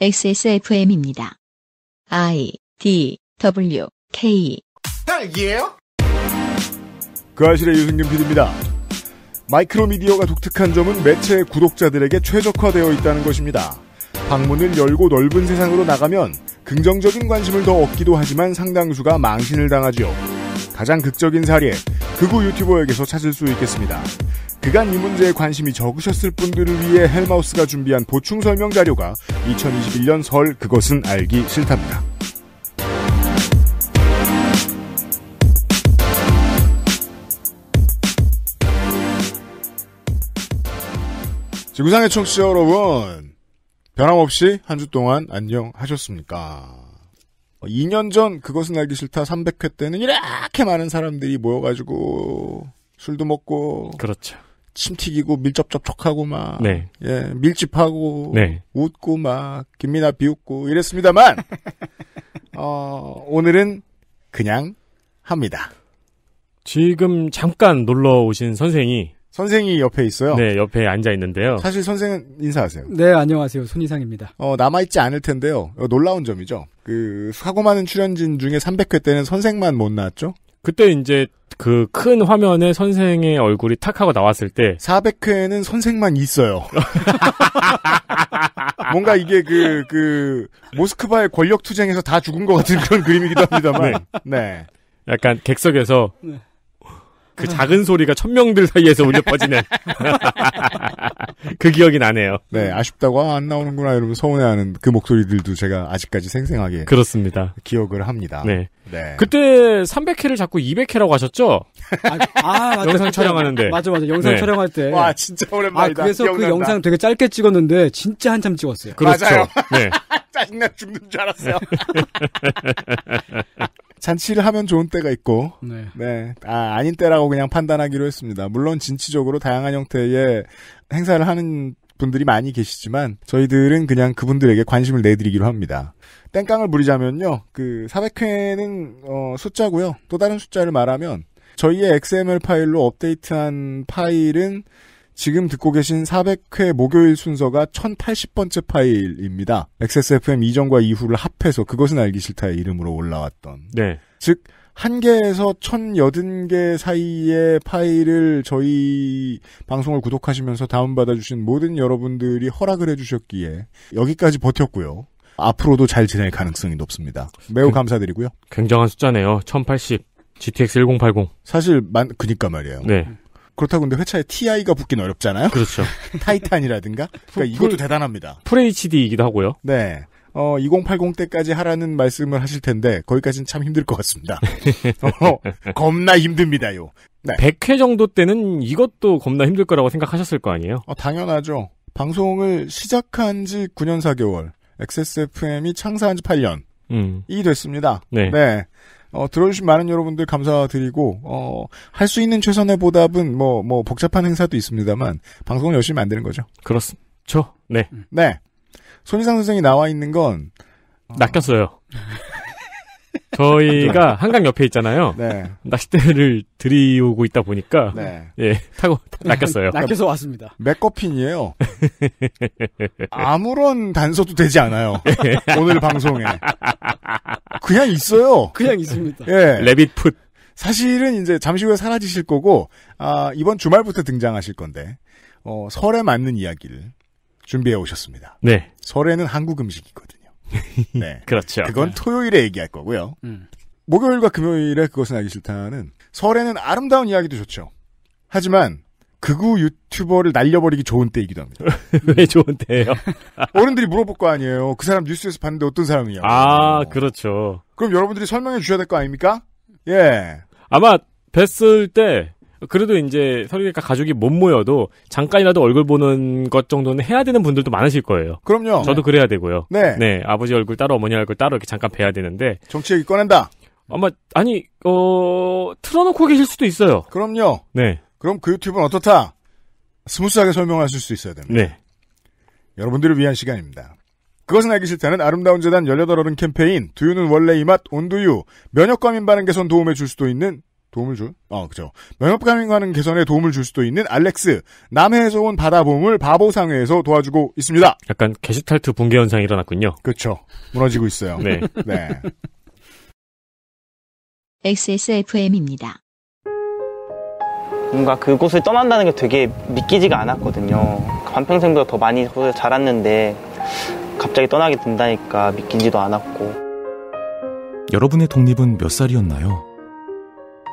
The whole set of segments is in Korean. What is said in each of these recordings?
XSFM입니다. I D W K. 딸기예요? 그 아실의 유승균 PD입니다. 마이크로미디어가 독특한 점은 매체의 구독자들에게 최적화되어 있다는 것입니다. 방문을 열고 넓은 세상으로 나가면 긍정적인 관심을 더 얻기도 하지만 상당수가 망신을 당하지요. 가장 극적인 사례, 극우 유튜버에게서 찾을 수 있겠습니다. 그간 이 문제에 관심이 적으셨을 분들을 위해 헬마우스가 준비한 보충 설명 자료가 2021년 설 그것은 알기 싫답니다. 지구상의 청취자 여러분, 변함없이 한 주 동안 안녕하셨습니까? 2년 어, 전 그것은 알기 싫다 300회 때는 이렇게 많은 사람들이 모여가지고 술도 먹고 그렇죠. 침 튀기고 밀접접촉하고 막 네. 예, 밀집하고 네. 웃고 막 김민아 비웃고 이랬습니다만 어, 오늘은 그냥 합니다. 지금 잠깐 놀러 오신 선생이 선생이 옆에 있어요. 네, 옆에 앉아 있는데요. 사실 선생은 인사하세요. 네, 안녕하세요. 손희상입니다. 어, 남아있지 않을 텐데요. 어, 놀라운 점이죠. 그, 사고 많은 출연진 중에 300회 때는 선생만 못 나왔죠? 그때 이제 그 큰 화면에 선생의 얼굴이 탁 하고 나왔을 때 400회는 에 선생만 있어요. 뭔가 이게 그, 그, 모스크바의 권력 투쟁에서 다 죽은 것 같은 그런 그림이기도 합니다만. 네. 네. 약간 객석에서 네. 그 작은 소리가 천명들 사이에서 울려 퍼지는 그 기억이 나네요. 네, 아쉽다고 아, 안 나오는구나 이러면 서운해하는 그 목소리들도 제가 아직까지 생생하게 그렇습니다. 기억을 합니다. 네, 네. 그때 300회를 자꾸 200회라고 하셨죠? 아, 아 맞다, 영상 촬영하는데 맞아 맞아 영상 네. 촬영할 때와 진짜 오랜만이다. 아, 그래서 그 기억난다. 그 영상 되게 짧게 찍었는데 진짜 한참 찍었어요. 그렇죠. 맞아요. 네. 짜증나 죽는 줄 알았어요. 잔치를 하면 좋은 때가 있고 네. 네. 아, 아닌 때라고 그냥 판단하기로 했습니다. 물론 진취적으로 다양한 형태의 행사를 하는 분들이 많이 계시지만 저희들은 그냥 그분들에게 관심을 내드리기로 합니다. 땡깡을 부리자면요. 그 400회는 어, 숫자고요. 또 다른 숫자를 말하면 저희의 XML 파일로 업데이트한 파일은 지금 듣고 계신 400회 목요일 순서가 1080번째 파일입니다. XSFM 이전과 이후를 합해서 그것은 알기 싫다의 이름으로 올라왔던. 네. 즉, 한 개에서 1080개 사이의 파일을 저희 방송을 구독하시면서 다운받아주신 모든 여러분들이 허락을 해주셨기에 여기까지 버텼고요. 앞으로도 잘 지낼 가능성이 높습니다. 매우 그, 감사드리고요. 굉장한 숫자네요. 1080. GTX 1080. 사실 만 그니까 말이에요. 네. 그렇다고 근데 회차에 TI가 붙긴 어렵잖아요. 그렇죠. 타이탄이라든가. 그러니까 이것도 대단합니다. FHD이기도 하고요. 네. 어, 2080 때까지 하라는 말씀을 하실 텐데 거기까지는 참 힘들 것 같습니다. 어, 겁나 힘듭니다요. 네. 100회 정도 때는 이것도 겁나 힘들 거라고 생각하셨을 거 아니에요? 어, 당연하죠. 방송을 시작한 지 9년 4개월, XSFM이 창사한 지 8년. 이 음. 이 됐습니다. 네. 네. 어, 들어주신 많은 여러분들 감사드리고 어, 할 수 있는 최선의 보답은 뭐뭐 뭐 복잡한 행사도 있습니다만 방송을 열심히 만드는 거죠. 그렇죠. 네. 네. 손희상 선생이 나와 있는 건 낚였어요. 저희가 네. 한강 옆에 있잖아요. 네. 낚싯대를 들이오고 있다 보니까 네. 예 타고 낚였어요. 낚여서 왔습니다. 맥거핀이에요. 아무런 단서도 되지 않아요. 오늘 방송에 그냥 있어요. 그냥 있습니다. 예. 레빗풋. 사실은 이제 잠시 후에 사라지실 거고 아, 이번 주말부터 등장하실 건데 어, 설에 맞는 이야기를 준비해 오셨습니다. 네. 설에는 한국 음식이거든요. 네. 그렇죠. 그건 네. 토요일에 얘기할 거고요. 음. 목요일과 금요일에 그것은 알기 싫다는 설에는 아름다운 이야기도 좋죠. 하지만 극우 유튜버를 날려버리기 좋은 때이기도 합니다. 왜 좋은 때예요? 어른들이 물어볼 거 아니에요. 그 사람 뉴스에서 봤는데 어떤 사람이야. 아, 그렇죠. 그럼 여러분들이 설명해 주셔야 될 거 아닙니까? 예. 아마 뵀을 때 그래도 이제 설계가 가족이 못 모여도 잠깐이라도 얼굴 보는 것 정도는 해야 되는 분들도 많으실 거예요. 그럼요. 저도 네. 그래야 되고요. 네. 네. 아버지 얼굴 따로 어머니 얼굴 따로 이렇게 잠깐 뵈야 되는데 정치 얘기 꺼낸다. 아마 아니 어 틀어놓고 계실 수도 있어요. 그럼요. 네. 그럼 그 유튜브는 어떻다? 스무스하게 설명하실 수 있어야 됩니다. 네. 여러분들을 위한 시간입니다. 그것은 알기 싫다는 아름다운 재단 18어른 캠페인 두유는 원래 이맛 온두유 면역감인바른 개선 도움을 줄 수도 있는 도움을 줄? 어, 그죠. 면역감인과는 개선에 도움을 줄 수도 있는 알렉스. 남해에서 온바다보을 바보상회에서 도와주고 있습니다. 약간 게시탈트 붕괴 현상이 일어났군요. 그렇죠. 무너지고 있어요. 네. 네. XSFM입니다. 뭔가 그곳을 떠난다는 게 되게 믿기지가 않았거든요. 반평생보다 더 많이 자랐는데 갑자기 떠나게 된다니까 믿기지도 않았고. 여러분의 독립은 몇 살이었나요?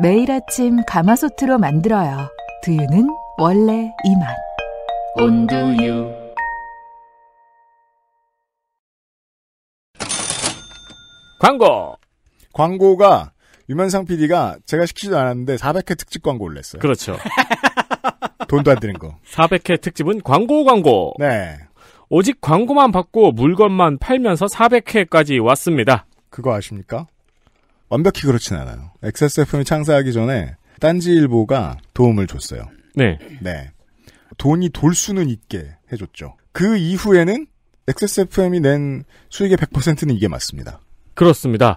매일 아침 가마솥으로 만들어요. 두유는 원래 이 맛. 온두유. 광고. 광고가 유면상 PD가 제가 시키지도 않았는데 400회 특집 광고 올렸어요. 그렇죠. 돈도 안 드는 거. 400회 특집은 광고 광고. 네. 오직 광고만 받고 물건만 팔면서 400회까지 왔습니다. 그거 아십니까? 완벽히 그렇진 않아요. x s f m 이 창사하기 전에 딴지일보가 도움을 줬어요. 네. 네. 돈이 돌 수는 있게 해줬죠. 그 이후에는 XSFM이 낸 수익의 100%는 이게 맞습니다. 그렇습니다.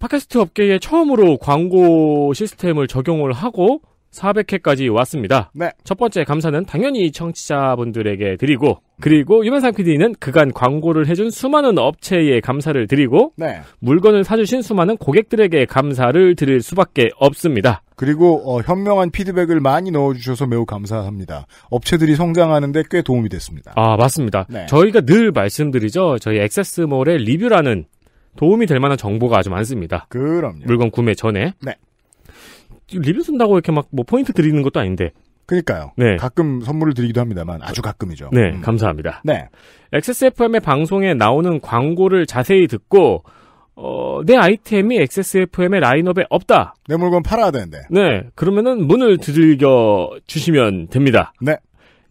팟캐스트 업계에 처음으로 광고 시스템을 적용을 하고 400회까지 왔습니다. 네. 첫 번째 감사는 당연히 청취자분들에게 드리고 그리고 유면상 PD는 그간 광고를 해준 수많은 업체에 감사를 드리고 네. 물건을 사주신 수많은 고객들에게 감사를 드릴 수밖에 없습니다. 그리고 어, 현명한 피드백을 많이 넣어주셔서 매우 감사합니다. 업체들이 성장하는데 꽤 도움이 됐습니다. 아 맞습니다. 네. 저희가 늘 말씀드리죠. 저희 액세스몰의 리뷰라는 도움이 될 만한 정보가 아주 많습니다. 그럼요. 물건 구매 전에. 네. 리뷰 쓴다고 이렇게 막 뭐 포인트 드리는 것도 아닌데. 그니까요. 네. 가끔 선물을 드리기도 합니다만 아주 가끔이죠. 네, 음. 감사합니다. 네. XSFM의 방송에 나오는 광고를 자세히 듣고 어, 내 아이템이 XSFM의 라인업에 없다. 내 물건 팔아야 되는데. 네. 그러면은 문을 두들겨 주시면 됩니다. 네.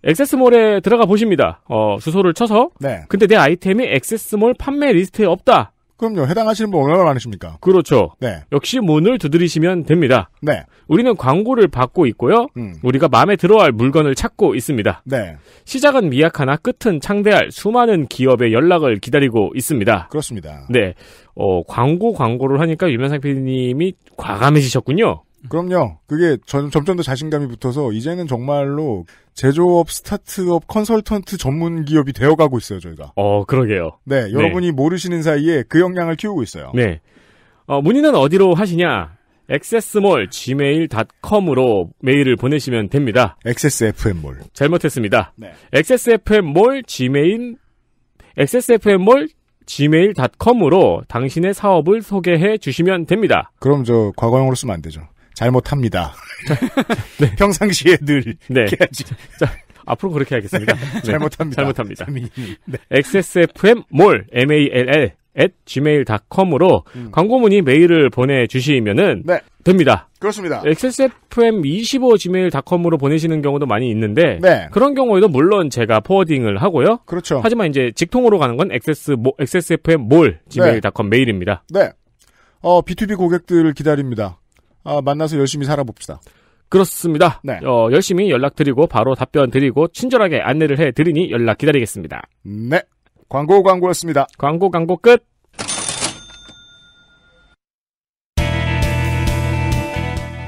엑세스몰에 들어가 보십니다. 어, 주소를 쳐서. 네. 근데 내 아이템이 엑세스몰 판매 리스트에 없다. 그럼요. 해당하시는 분 얼마나 많으십니까? 그렇죠. 네. 역시 문을 두드리시면 됩니다. 네. 우리는 광고를 받고 있고요. 음. 우리가 마음에 들어할 물건을 찾고 있습니다. 네. 시작은 미약하나 끝은 창대할 수많은 기업의 연락을 기다리고 있습니다. 그렇습니다. 네. 어, 광고 광고를 하니까 유명상 PD님이 과감해지셨군요. 그럼요. 그게 점, 점점 더 자신감이 붙어서 이제는 정말로 제조업, 스타트업, 컨설턴트 전문 기업이 되어가고 있어요, 저희가. 어, 그러게요. 네, 네. 여러분이 모르시는 사이에 그 역량을 키우고 있어요. 네. 어, 문의는 어디로 하시냐? 액세스몰 gmail.com으로 메일을 보내시면 됩니다. 액 s 스 f m 몰 잘못했습니다. 네. 액세스FM몰 gmail 액세스FM몰 gmail.com으로 당신의 사업을 소개해 주시면 됩니다. 그럼 저 과거형으로 쓰면 안 되죠. 잘못합니다. 네. 평상시에 늘 네. 자, 앞으로 그렇게 하겠습니다. 네. 잘못합니다. 잘못합니다. 네. XSFM 몰 MALL at gmail.com으로 음. 광고 문의 메일을 보내주시면은 네. 됩니다. 그렇습니다. xsfm25gmail.com으로 보내시는 경우도 많이 있는데 네. 그런 경우에도 물론 제가 포워딩을 하고요. 그렇죠. 하지만 이제 직통으로 가는 건 xs xsfm 몰 네. gmail.com 네. 메일입니다. 네. 어, B2B 고객들을 기다립니다. 아, 만나서 열심히 살아봅시다. 그렇습니다. 네. 어, 열심히 연락드리고 바로 답변 드리고 친절하게 안내를 해드리니 연락 기다리겠습니다. 네. 광고 광고였습니다. 광고 광고 끝.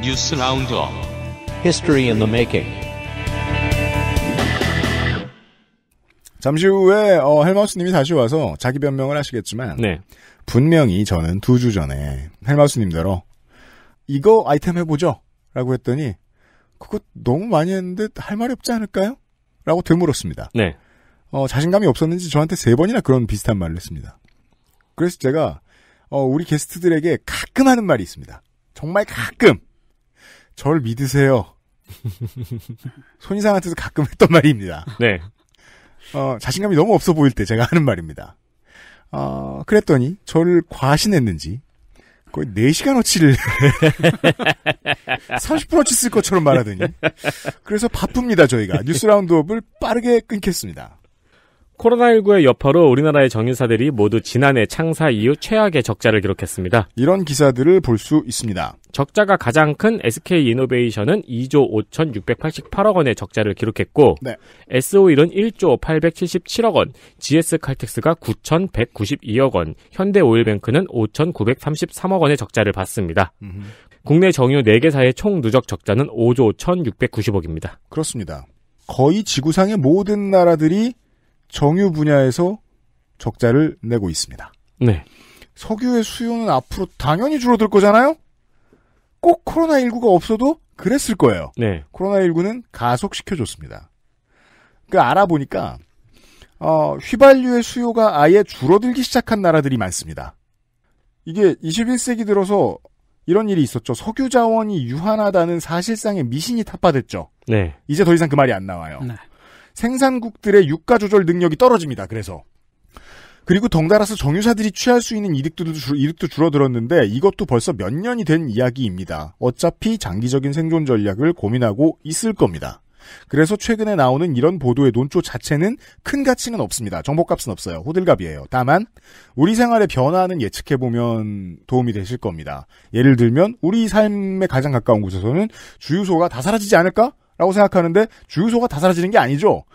뉴스 라운드업 History i 잠시 후에 어, 헬마우스님이 다시 와서 자기 변명을 하시겠지만 네. 분명히 저는 두 주 전에 헬마우스님대로 이거 아이템 해보죠. 라고 했더니, 그거 너무 많이 했는데 할 말이 없지 않을까요? 라고 되물었습니다. 네. 어, 자신감이 없었는지 저한테 세 번이나 그런 비슷한 말을 했습니다. 그래서 제가, 어, 우리 게스트들에게 가끔 하는 말이 있습니다. 정말 가끔! 절 믿으세요. 손이상한테도 가끔 했던 말입니다. 네. 어, 자신감이 너무 없어 보일 때 제가 하는 말입니다. 어, 그랬더니 저를 과신했는지 거의 4시간어치를 30분어치 쓸 것처럼 말하더니 그래서 바쁩니다 저희가 뉴스 라운드업을 빠르게 끊겠습니다. 코로나19의 여파로 우리나라의 정유사들이 모두 지난해 창사 이후 최악의 적자를 기록했습니다. 이런 기사들을 볼 수 있습니다. 적자가 가장 큰 SK 이노베이션은 2조 5,688억 원의 적자를 기록했고 네. SO일은 1조 877억 원, GS 칼텍스가 9,192억 원, 현대오일뱅크는 5,933억 원의 적자를 봤습니다. 국내 정유 4개사의 총 누적 적자는 5조 1,690억입니다. 그렇습니다. 거의 지구상의 모든 나라들이 정유 분야에서 적자를 내고 있습니다. 네. 석유의 수요는 앞으로 당연히 줄어들 거잖아요? 꼭 코로나19가 없어도 그랬을 거예요. 네. 코로나19는 가속시켜줬습니다. 그 알아보니까 어, 휘발유의 수요가 아예 줄어들기 시작한 나라들이 많습니다. 이게 21세기 들어서 이런 일이 있었죠. 석유 자원이 유한하다는 사실상의 미신이 타파됐죠 네. 이제 더 이상 그 말이 안 나와요. 네. 생산국들의 유가 조절 능력이 떨어집니다. 그래서 그리고 덩달아서 정유사들이 취할 수 있는 이득도, 줄, 이득도 줄어들었는데 이것도 벌써 몇 년이 된 이야기입니다. 어차피 장기적인 생존 전략을 고민하고 있을 겁니다. 그래서 최근에 나오는 이런 보도의 논조 자체는 큰 가치는 없습니다. 정보값은 없어요. 호들갑이에요. 다만 우리 생활의 변화는 예측해 보면 도움이 되실 겁니다. 예를 들면 우리 삶에 가장 가까운 곳에서는 주유소가 다 사라지지 않을까? 라고 생각하는데 주유소가 다 사라지는 게 아니죠.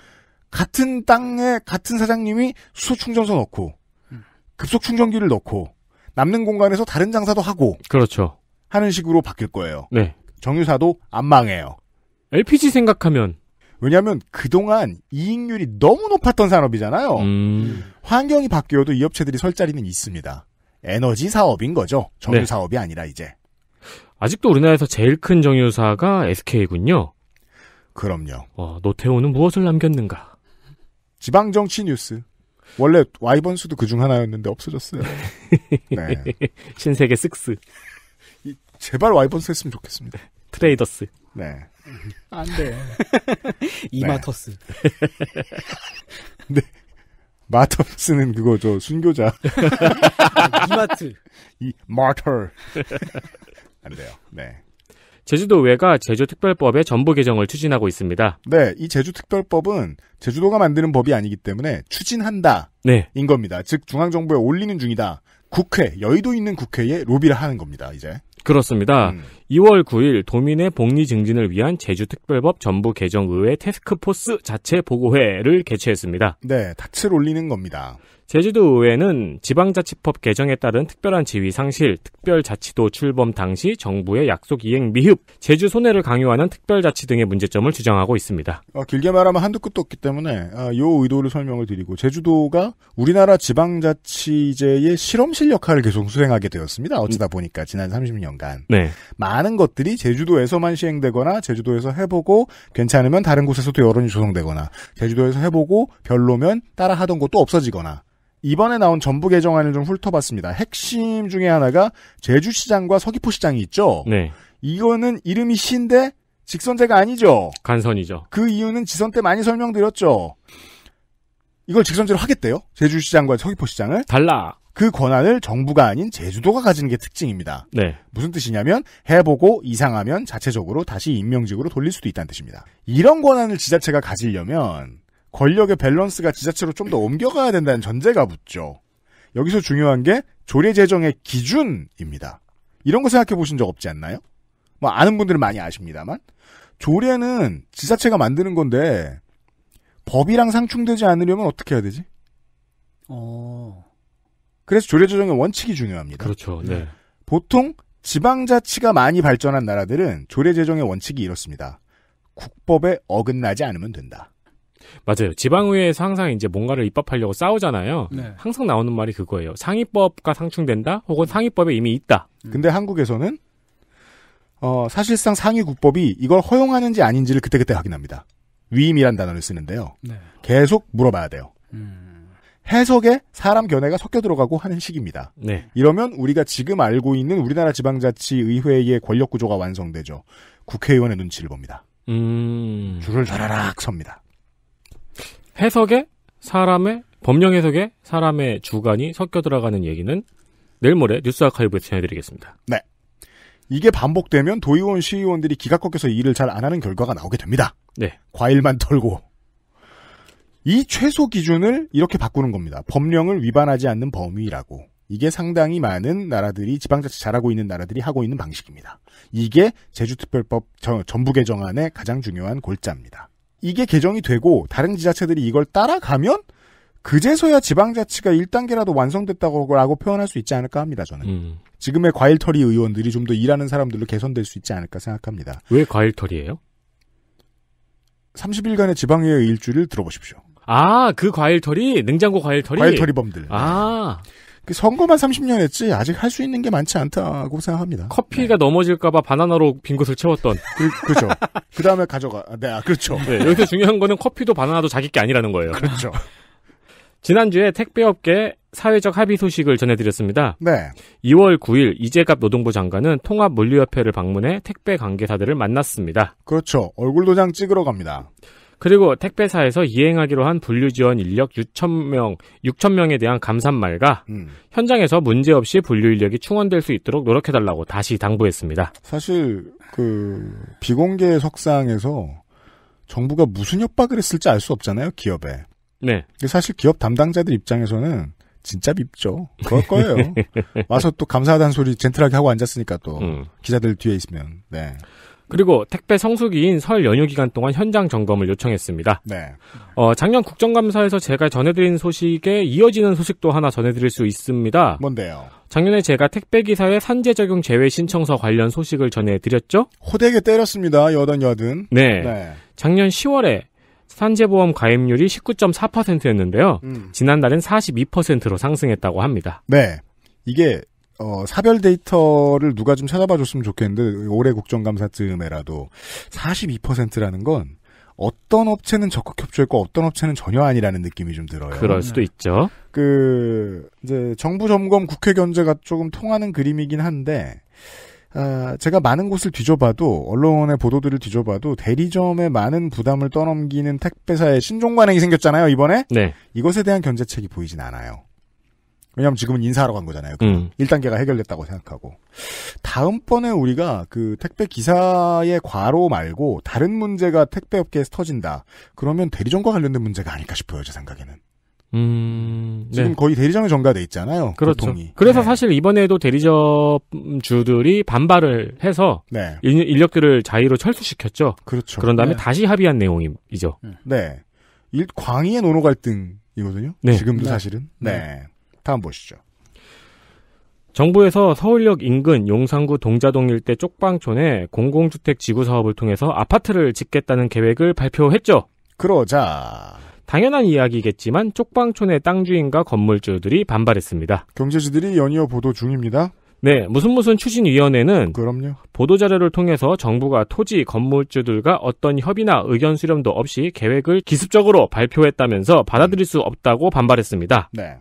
같은 땅에 같은 사장님이 수소 충전소 넣고 음. 급속 충전기를 넣고 남는 공간에서 다른 장사도 하고 그렇죠. 하는 식으로 바뀔 거예요. 네. 정유사도 안 망해요. LPG 생각하면 왜냐하면 그동안 이익률이 너무 높았던 산업이잖아요. 음... 환경이 바뀌어도 이 업체들이 설 자리는 있습니다. 에너지 사업인 거죠. 정유 네. 사업이 아니라 이제. 아직도 우리나라에서 제일 큰 정유사가 SK군요. 그럼요. 어, 노태우는 무엇을 남겼는가? 지방 정치 뉴스. 원래 와이번수도 그중 하나였는데 없어졌어요. 네. 신세계 쓱스. 제발 와이번스 했으면 좋겠습니다. 트레이더스. 네. 안 돼. 네. 이마터스. 네. 마터스는 그거 저 순교자. 이마트. 이 마터. 안 돼요. 네. 제주도의회가 제주특별법의 전부 개정을 추진하고 있습니다. 네, 이 제주특별법은 제주도가 만드는 법이 아니기 때문에 추진한다. 네. 인 겁니다. 즉 중앙정부에 올리는 중이다. 국회, 여의도 있는 국회에 로비를 하는 겁니다. 이제. 그렇습니다. 음. 2월 9일 도민의 복리 증진을 위한 제주특별법 전부 개정 의회 테스크포스 자체 보고회를 개최했습니다. 네, 닻을 올리는 겁니다. 제주도의회는 지방자치법 개정에 따른 특별한 지위 상실, 특별자치도 출범 당시 정부의 약속 이행 미흡, 제주 손해를 강요하는 특별자치 등의 문제점을 주장하고 있습니다. 어, 길게 말하면 한두 끝도 없기 때문에 어, 아, 이 의도를 설명을 드리고 제주도가 우리나라 지방자치제의 실험실 역할을 계속 수행하게 되었습니다. 어쩌다 보니까 지난 30년간 네. 많은 것들이 제주도에서만 시행되거나 제주도에서 해보고 괜찮으면 다른 곳에서도 여론이 조성되거나 제주도에서 해보고 별로면 따라하던 것도 없어지거나 이번에 나온 전부 개정안을 좀 훑어봤습니다. 핵심 중에 하나가 제주시장과 서귀포시장이 있죠. 네. 이거는 이름이 신데 직선제가 아니죠. 간선이죠. 그 이유는 지선 때 많이 설명드렸죠. 이걸 직선제로 하겠대요. 제주시장과 서귀포시장을. 달라. 그 권한을 정부가 아닌 제주도가 가지는 게 특징입니다. 네. 무슨 뜻이냐면 해보고 이상하면 자체적으로 다시 임명직으로 돌릴 수도 있다는 뜻입니다. 이런 권한을 지자체가 가지려면 권력의 밸런스가 지자체로 좀 더 옮겨가야 된다는 전제가 붙죠. 여기서 중요한 게 조례 제정의 기준입니다. 이런 거 생각해 보신 적 없지 않나요? 뭐 아는 분들은 많이 아십니다만 조례는 지자체가 만드는 건데 법이랑 상충되지 않으려면 어떻게 해야 되지? 어. 그래서 조례 조정의 원칙이 중요합니다. 그렇죠. 네. 네. 보통 지방자치가 많이 발전한 나라들은 조례 제정의 원칙이 이렇습니다. 국법에 어긋나지 않으면 된다. 맞아요. 지방의회에서 항상 이제 뭔가를 입법하려고 싸우잖아요. 네. 항상 나오는 말이 그거예요. 상위법과 상충된다, 혹은 상위법에 이미 있다. 음. 근데 한국에서는 어, 사실상 상위국법이 이걸 허용하는지 아닌지를 그때그때 확인합니다. 위임이란 단어를 쓰는데요. 네. 계속 물어봐야 돼요. 음... 해석에 사람 견해가 섞여 들어가고 하는 식입니다. 네. 이러면 우리가 지금 알고 있는 우리나라 지방자치의회의 권력 구조가 완성되죠. 국회의원의 눈치를 봅니다. 음... 줄을 다라락 섭니다. 해석에 사람의 법령 해석에 사람의 주관이 섞여 들어가는 얘기는 내일 모레 뉴스 아카이브에서 전해드리겠습니다. 네. 이게 반복되면 도의원 시의원들이 기가 꺾여서 일을 잘 안 하는 결과가 나오게 됩니다. 네. 과일만 털고. 이 최소 기준을 이렇게 바꾸는 겁니다. 법령을 위반하지 않는 범위라고. 이게 상당히 많은 나라들이 지방자치 잘하고 있는 나라들이 하고 있는 방식입니다. 이게 제주특별법 전부 개정안의 가장 중요한 골자입니다. 이게 개정이 되고 다른 지자체들이 이걸 따라가면 그제서야 지방자치가 1단계라도 완성됐다고 라고 표현할 수 있지 않을까 합니다, 저는. 음. 지금의 과일털이 의원들이 좀 더 일하는 사람들로 개선될 수 있지 않을까 생각합니다. 왜 과일털이에요? 30일간의 지방의회 일주를 들어보십시오. 아, 그 과일털이? 냉장고 과일털이? 과일털이범들. 아. 네. 그 선거만 30년 했지 아직 할 수 있는 게 많지 않다고 생각합니다. 커피가 네. 넘어질까봐 바나나로 빈 곳을 채웠던. 그, 죠그 다음에 가져가. 아, 네, 아, 그렇죠. 네, 여기서 중요한 거는 커피도 바나나도 자기 게 아니라는 거예요. 그렇죠. 지난주에 택배업계 사회적 합의 소식을 전해드렸습니다. 네. 2월 9일 이재갑 노동부 장관은 통합물류협회를 방문해 택배 관계사들을 만났습니다. 그렇죠. 얼굴 도장 찍으러 갑니다. 그리고 택배사에서 이행하기로 한 분류 지원 인력 6,000명, 6,000명에 대한 감산말과 음. 현장에서 문제없이 분류 인력이 충원될 수 있도록 노력해달라고 다시 당부했습니다. 사실 그 비공개 석상에서 정부가 무슨 협박을 했을지 알 수 없잖아요, 기업에. 네. 사실 기업 담당자들 입장에서는 진짜 밉죠. 그럴 거예요. 와서 또 감사하다는 소리 젠틀하게 하고 앉았으니까 또 음. 기자들 뒤에 있으면. 네. 그리고 택배 성수기인 설 연휴 기간 동안 현장 점검을 요청했습니다. 네. 어, 작년 국정감사에서 제가 전해드린 소식에 이어지는 소식도 하나 전해드릴 수 있습니다. 뭔데요? 작년에 제가 택배기사의 산재 적용 제외 신청서 관련 소식을 전해드렸죠? 호되게 때렸습니다. 여든 여든. 네. 네. 작년 10월에 산재보험 가입률이 19.4%였는데요. 음. 지난달엔 42%로 상승했다고 합니다. 네. 이게 어, 사별 데이터를 누가 좀 찾아봐 줬으면 좋겠는데 올해 국정감사쯤에라도 42%라는 건 어떤 업체는 적극 협조했고 어떤 업체는 전혀 아니라는 느낌이 좀 들어요. 그럴 수도 있죠. 그 이제 정부 점검 국회 견제가 조금 통하는 그림이긴 한데 아, 제가 많은 곳을 뒤져봐도 언론의 보도들을 뒤져봐도 대리점에 많은 부담을 떠넘기는 택배사의 신종 관행이 생겼잖아요 이번에. 네. 이것에 대한 견제책이 보이진 않아요. 왜냐하면 지금은 인사하러 간 거잖아요. 음. 1단계가 해결됐다고 생각하고 다음번에 우리가 그 택배 기사의 과로 말고 다른 문제가 택배 업계에서 터진다. 그러면 대리점과 관련된 문제가 아닐까 싶어요. 제 생각에는. 음, 지금 네. 거의 대리점에 전가돼 있잖아요. 그렇죠. 고통이. 그래서 네. 사실 이번에도 대리점 주들이 반발을 해서 네. 인력들을 자의로 철수시켰죠. 그렇죠. 그런 다음에 네. 다시 합의한 내용이죠. 네. 일, 광의의 노노 갈등이거든요. 네. 지금도 네. 사실은. 네. 다음 보시죠. 정부에서 서울역 인근 용산구 동자동 일대 쪽방촌에 공공주택 지구 사업을 통해서 아파트를 짓겠다는 계획을 발표했죠. 그러자 당연한 이야기겠지만 쪽방촌의 땅주인과 건물주들이 반발했습니다. 경제지들이 연이어 보도 중입니다. 네, 무슨 무슨 추진위원회는 그럼요. 보도자료를 통해서 정부가 토지 건물주들과 어떤 협의나 의견 수렴도 없이 계획을 기습적으로 발표했다면서 받아들일 수 없다고 반발했습니다. 네.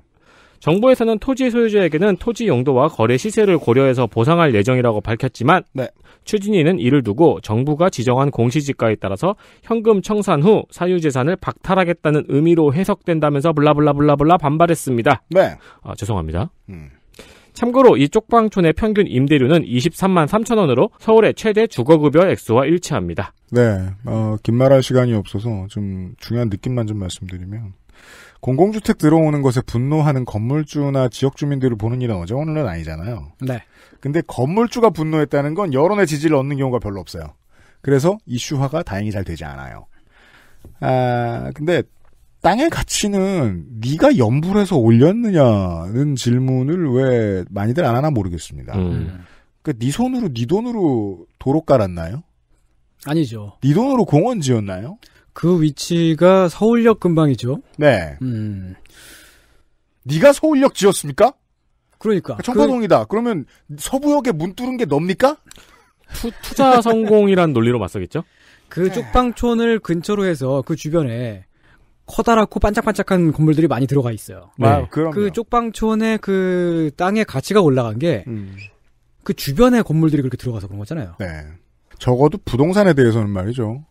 정부에서는 토지 소유자에게는 토지 용도와 거래 시세를 고려해서 보상할 예정이라고 밝혔지만 네. 추진위는 이를 두고 정부가 지정한 공시지가에 따라서 현금 청산 후 사유재산을 박탈하겠다는 의미로 해석된다면서 블라블라블라블라 반발했습니다. 네. 아, 죄송합니다. 음. 참고로 이 쪽방촌의 평균 임대료는 23만 3천 원으로 서울의 최대 주거급여 액수와 일치합니다. 네, 어, 긴 말할 시간이 없어서 좀 중요한 느낌만 좀 말씀드리면 공공주택 들어오는 것에 분노하는 건물주나 지역 주민들을 보는 일은 어제 오늘은 아니잖아요. 네. 근데 건물주가 분노했다는 건 여론의 지지를 얻는 경우가 별로 없어요. 그래서 이슈화가 다행히 잘 되지 않아요. 아, 근데 땅의 가치는 네가 연불해서 올렸느냐는 질문을 왜 많이들 안 하나 모르겠습니다. 음. 그러니까 네 손으로 네 돈으로 도로 깔았나요? 아니죠. 네 돈으로 공원 지었나요? 그 위치가 서울역 근방이죠. 네. 음. 네가 서울역 지었습니까? 그러니까. 그러니까 청파동이다. 그... 러면 서부역에 문 뚫은 게 넙니까? 투, 투자 성공이란 논리로 맞서겠죠? 그 네. 쪽방촌을 근처로 해서 그 주변에 커다랗고 반짝반짝한 건물들이 많이 들어가 있어요. 아, 네. 아, 그 쪽방촌의 그 땅의 가치가 올라간 게그 음. 그 주변의 건물들이 그렇게 들어가서 그런 거잖아요. 네. 적어도 부동산에 대해서는 말이죠.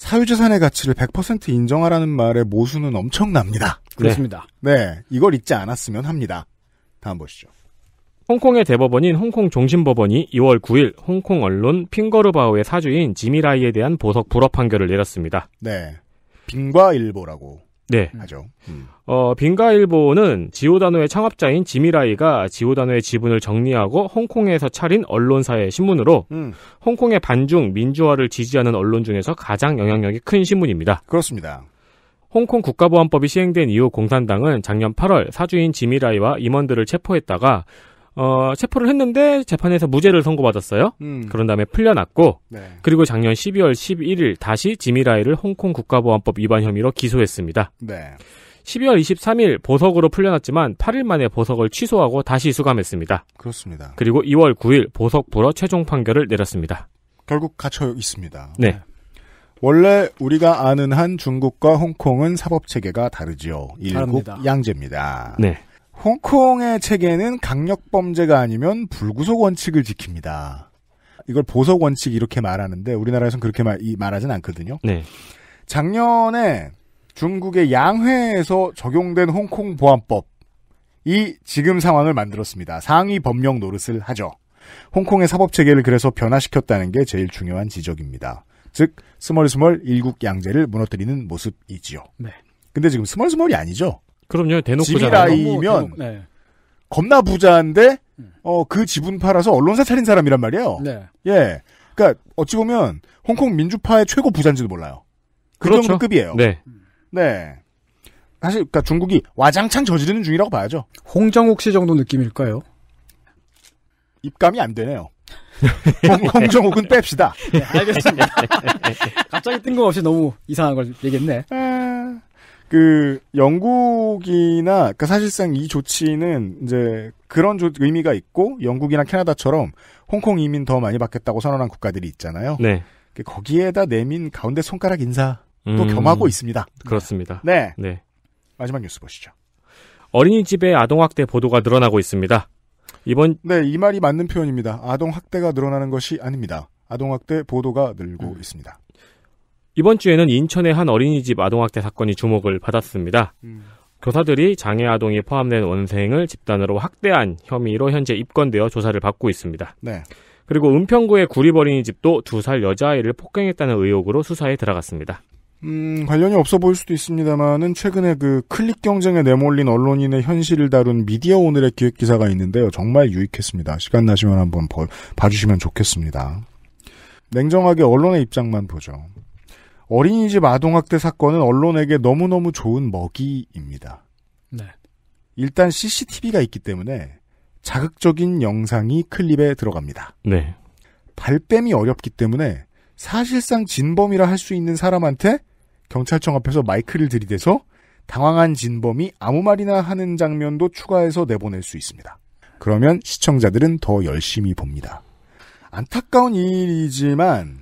사유재산의 가치를 100% 인정하라는 말의 모순은 엄청납니다. 그렇습니다. 네. 네. 이걸 잊지 않았으면 합니다. 다음 보시죠. 홍콩의 대법원인 홍콩 종신법원이 2월 9일 홍콩 언론 핑거르바오의 사주인 지미라이에 대한 보석 불허 판결을 내렸습니다. 네. 빙과 일보라고 네. 음. 하죠. 음. 어, 빙가일보는 지오다노의 창업자인 지미라이가 지오다노의 지분을 정리하고 홍콩에서 차린 언론사의 신문으로 음. 홍콩의 반중 민주화를 지지하는 언론 중에서 가장 영향력이 큰 신문입니다. 그렇습니다. 홍콩 국가보안법이 시행된 이후 공산당은 작년 8월 사주인 지미라이와 임원들을 체포했다가 어, 체포를 했는데 재판에서 무죄를 선고받았어요. 음. 그런 다음에 풀려났고 네. 그리고 작년 12월 11일 다시 지미라이를 홍콩 국가보안법 위반 혐의로 기소했습니다. 네. 12월 23일 보석으로 풀려났지만 8일 만에 보석을 취소하고 다시 수감했습니다. 그렇습니다. 그리고 2월 9일 보석불어 최종 판결을 내렸습니다. 결국 갇혀 있습니다. 네. 네. 원래 우리가 아는 한 중국과 홍콩은 사법 체계가 다르지요. 일국 양제입니다. 네. 홍콩의 체계는 강력 범죄가 아니면 불구속 원칙을 지킵니다. 이걸 보석 원칙 이렇게 말하는데 우리나라에서는 그렇게 말, 말하진 않거든요. 네. 작년에 중국의 양회에서 적용된 홍콩 보안법이 지금 상황을 만들었습니다. 상위 법령 노릇을 하죠. 홍콩의 사법 체계를 그래서 변화시켰다는 게 제일 중요한 지적입니다. 즉 스멀스멀 일국 양제를 무너뜨리는 모습이지요. 네. 근데 지금 스멀스멀이 아니죠. 그럼요. 대놓고 지비라이면 네. 겁나 부자인데 음. 어그 지분 팔아서 언론사 차린 사람이란 말이에요. 네. 예. 그러니까 어찌 보면 홍콩 민주파의 최고 부자인지도 몰라요. 그 그렇죠. 정도 급이에요. 네. 네. 사실 그러니까 중국이 와장창 저지르는 중이라고 봐야죠. 홍정욱 씨 정도 느낌일까요? 입감이 안 되네요. 홍, 정욱은 뺍시다. 네, 알겠습니다. 갑자기 뜬금없이 너무 이상한 걸 얘기했네. 아... 그 영국이나 그까 그러니까 사실상 이 조치는 이제 그런 조, 의미가 있고 영국이나 캐나다처럼 홍콩 이민 더 많이 받겠다고 선언한 국가들이 있잖아요. 네. 그 거기에다 내민 가운데 손가락 인사도 음, 겸하고 있습니다. 그렇습니다. 네. 네. 마지막 뉴스 보시죠. 어린이집의 아동학대 보도가 늘어나고 있습니다. 이번 네, 이 말이 맞는 표현입니다. 아동학대가 늘어나는 것이 아닙니다. 아동학대 보도가 늘고 음. 있습니다. 이번 주에는 인천의 한 어린이집 아동학대 사건이 주목을 받았습니다. 음. 교사들이 장애 아동이 포함된 원생을 집단으로 학대한 혐의로 현재 입건되어 조사를 받고 있습니다. 네. 그리고 은평구의 구리 어린이집도 두 살 여자아이를 폭행했다는 의혹으로 수사에 들어갔습니다. 음, 관련이 없어 보일 수도 있습니다만은 최근에 그 클릭 경쟁에 내몰린 언론인의 현실을 다룬 미디어 오늘의 기획 기사가 있는데요. 정말 유익했습니다. 시간 나시면 한번 봐, 봐주시면 좋겠습니다. 냉정하게 언론의 입장만 보죠. 어린이집 아동학대 사건은 언론에게 너무너무 좋은 먹이입니다. 네. 일단 CCTV가 있기 때문에 자극적인 영상이 클립에 들어갑니다. 네. 발뺌이 어렵기 때문에 사실상 진범이라 할 수 있는 사람한테 경찰청 앞에서 마이크를 들이대서 당황한 진범이 아무 말이나 하는 장면도 추가해서 내보낼 수 있습니다. 그러면 시청자들은 더 열심히 봅니다. 안타까운 일이지만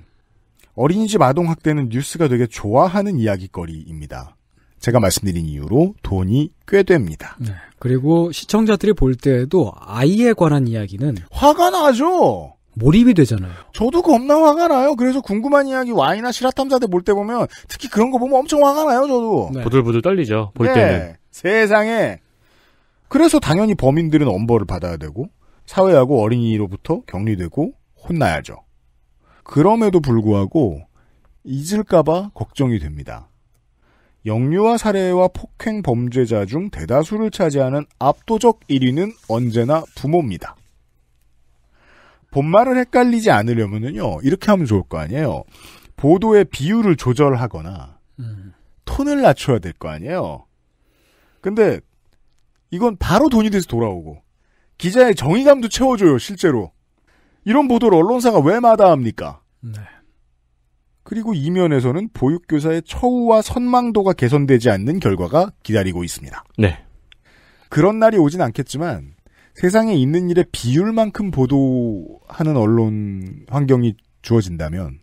어린이집 아동학대는 뉴스가 되게 좋아하는 이야기거리입니다. 제가 말씀드린 이유로 돈이 꽤 됩니다. 네. 그리고 시청자들이 볼 때에도 아이에 관한 이야기는 화가 나죠. 몰입이 되잖아요. 저도 겁나 화가 나요. 그래서 궁금한 이야기 와이나 실화탐사대 볼 때 보면 특히 그런 거 보면 엄청 화가 나요. 저도 네. 부들부들 떨리죠. 볼 네. 때는 세상에 그래서 당연히 범인들은 엄벌을 받아야 되고 사회하고 어린이로부터 격리되고 혼나야죠. 그럼에도 불구하고 잊을까봐 걱정이 됩니다. 영유아 사례와 폭행 범죄자 중 대다수를 차지하는 압도적 1위는 언제나 부모입니다. 본말을 헷갈리지 않으려면요 이렇게 하면 좋을 거 아니에요. 보도의 비율을 조절하거나 음. 톤을 낮춰야 될 거 아니에요. 근데 이건 바로 돈이 돼서 돌아오고 기자의 정의감도 채워줘요 실제로. 이런 보도를 언론사가 왜 마다합니까? 네. 그리고 이면에서는 보육교사의 처우와 선망도가 개선되지 않는 결과가 기다리고 있습니다. 네. 그런 날이 오진 않겠지만 세상에 있는 일의 비율만큼 보도하는 언론 환경이 주어진다면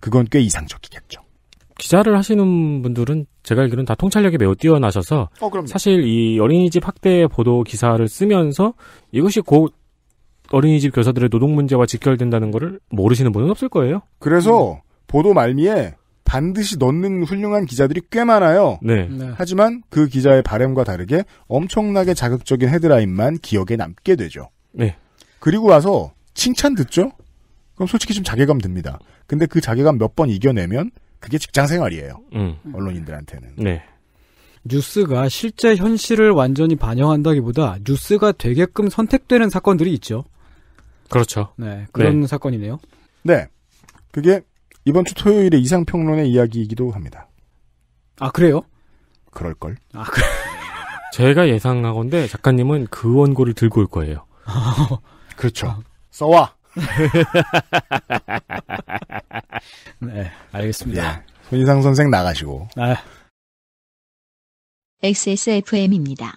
그건 꽤 이상적이겠죠. 기자를 하시는 분들은 제가 알기로는 다 통찰력이 매우 뛰어나셔서 어, 사실 이 어린이집 학대 보도 기사를 쓰면서 이것이 곧 어린이집 교사들의 노동 문제와 직결된다는 것을 모르시는 분은 없을 거예요. 그래서 음. 보도 말미에 반드시 넣는 훌륭한 기자들이 꽤 많아요. 네. 네. 하지만 그 기자의 바램과 다르게 엄청나게 자극적인 헤드라인만 기억에 남게 되죠. 네. 그리고 와서 칭찬 듣죠? 그럼 솔직히 좀 자괴감 듭니다. 근데 그 자괴감 몇 번 이겨내면 그게 직장 생활이에요. 음. 언론인들한테는. 네. 뉴스가 실제 현실을 완전히 반영한다기보다 뉴스가 되게끔 선택되는 사건들이 있죠. 그렇죠. 네. 그런 네. 사건이네요. 네. 그게 이번 주 토요일에 이상평론의 이야기이기도 합니다. 아, 그래요? 그럴걸. 아, 그래. 제가 예상하건데 작가님은 그 원고를 들고 올 거예요. 그렇죠. 아. 써와! 네, 알겠습니다. 네. 예, 손희상 선생 나가시고. 아. XSFM입니다.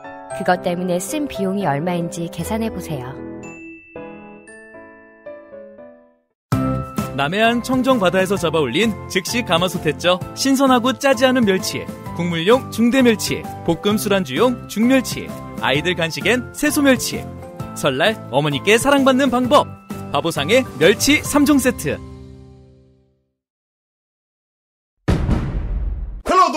그것 때문에 쓴 비용이 얼마인지 계산해 보세요. 남해안 청정바다에서 잡아올린 즉시 가마솥했죠. 신선하고 짜지 않은 멸치 국물용 중대멸치 볶음 술안주용 중멸치 아이들 간식엔 새소멸치 설날 어머니께 사랑받는 방법 바보상의 멸치 3종 세트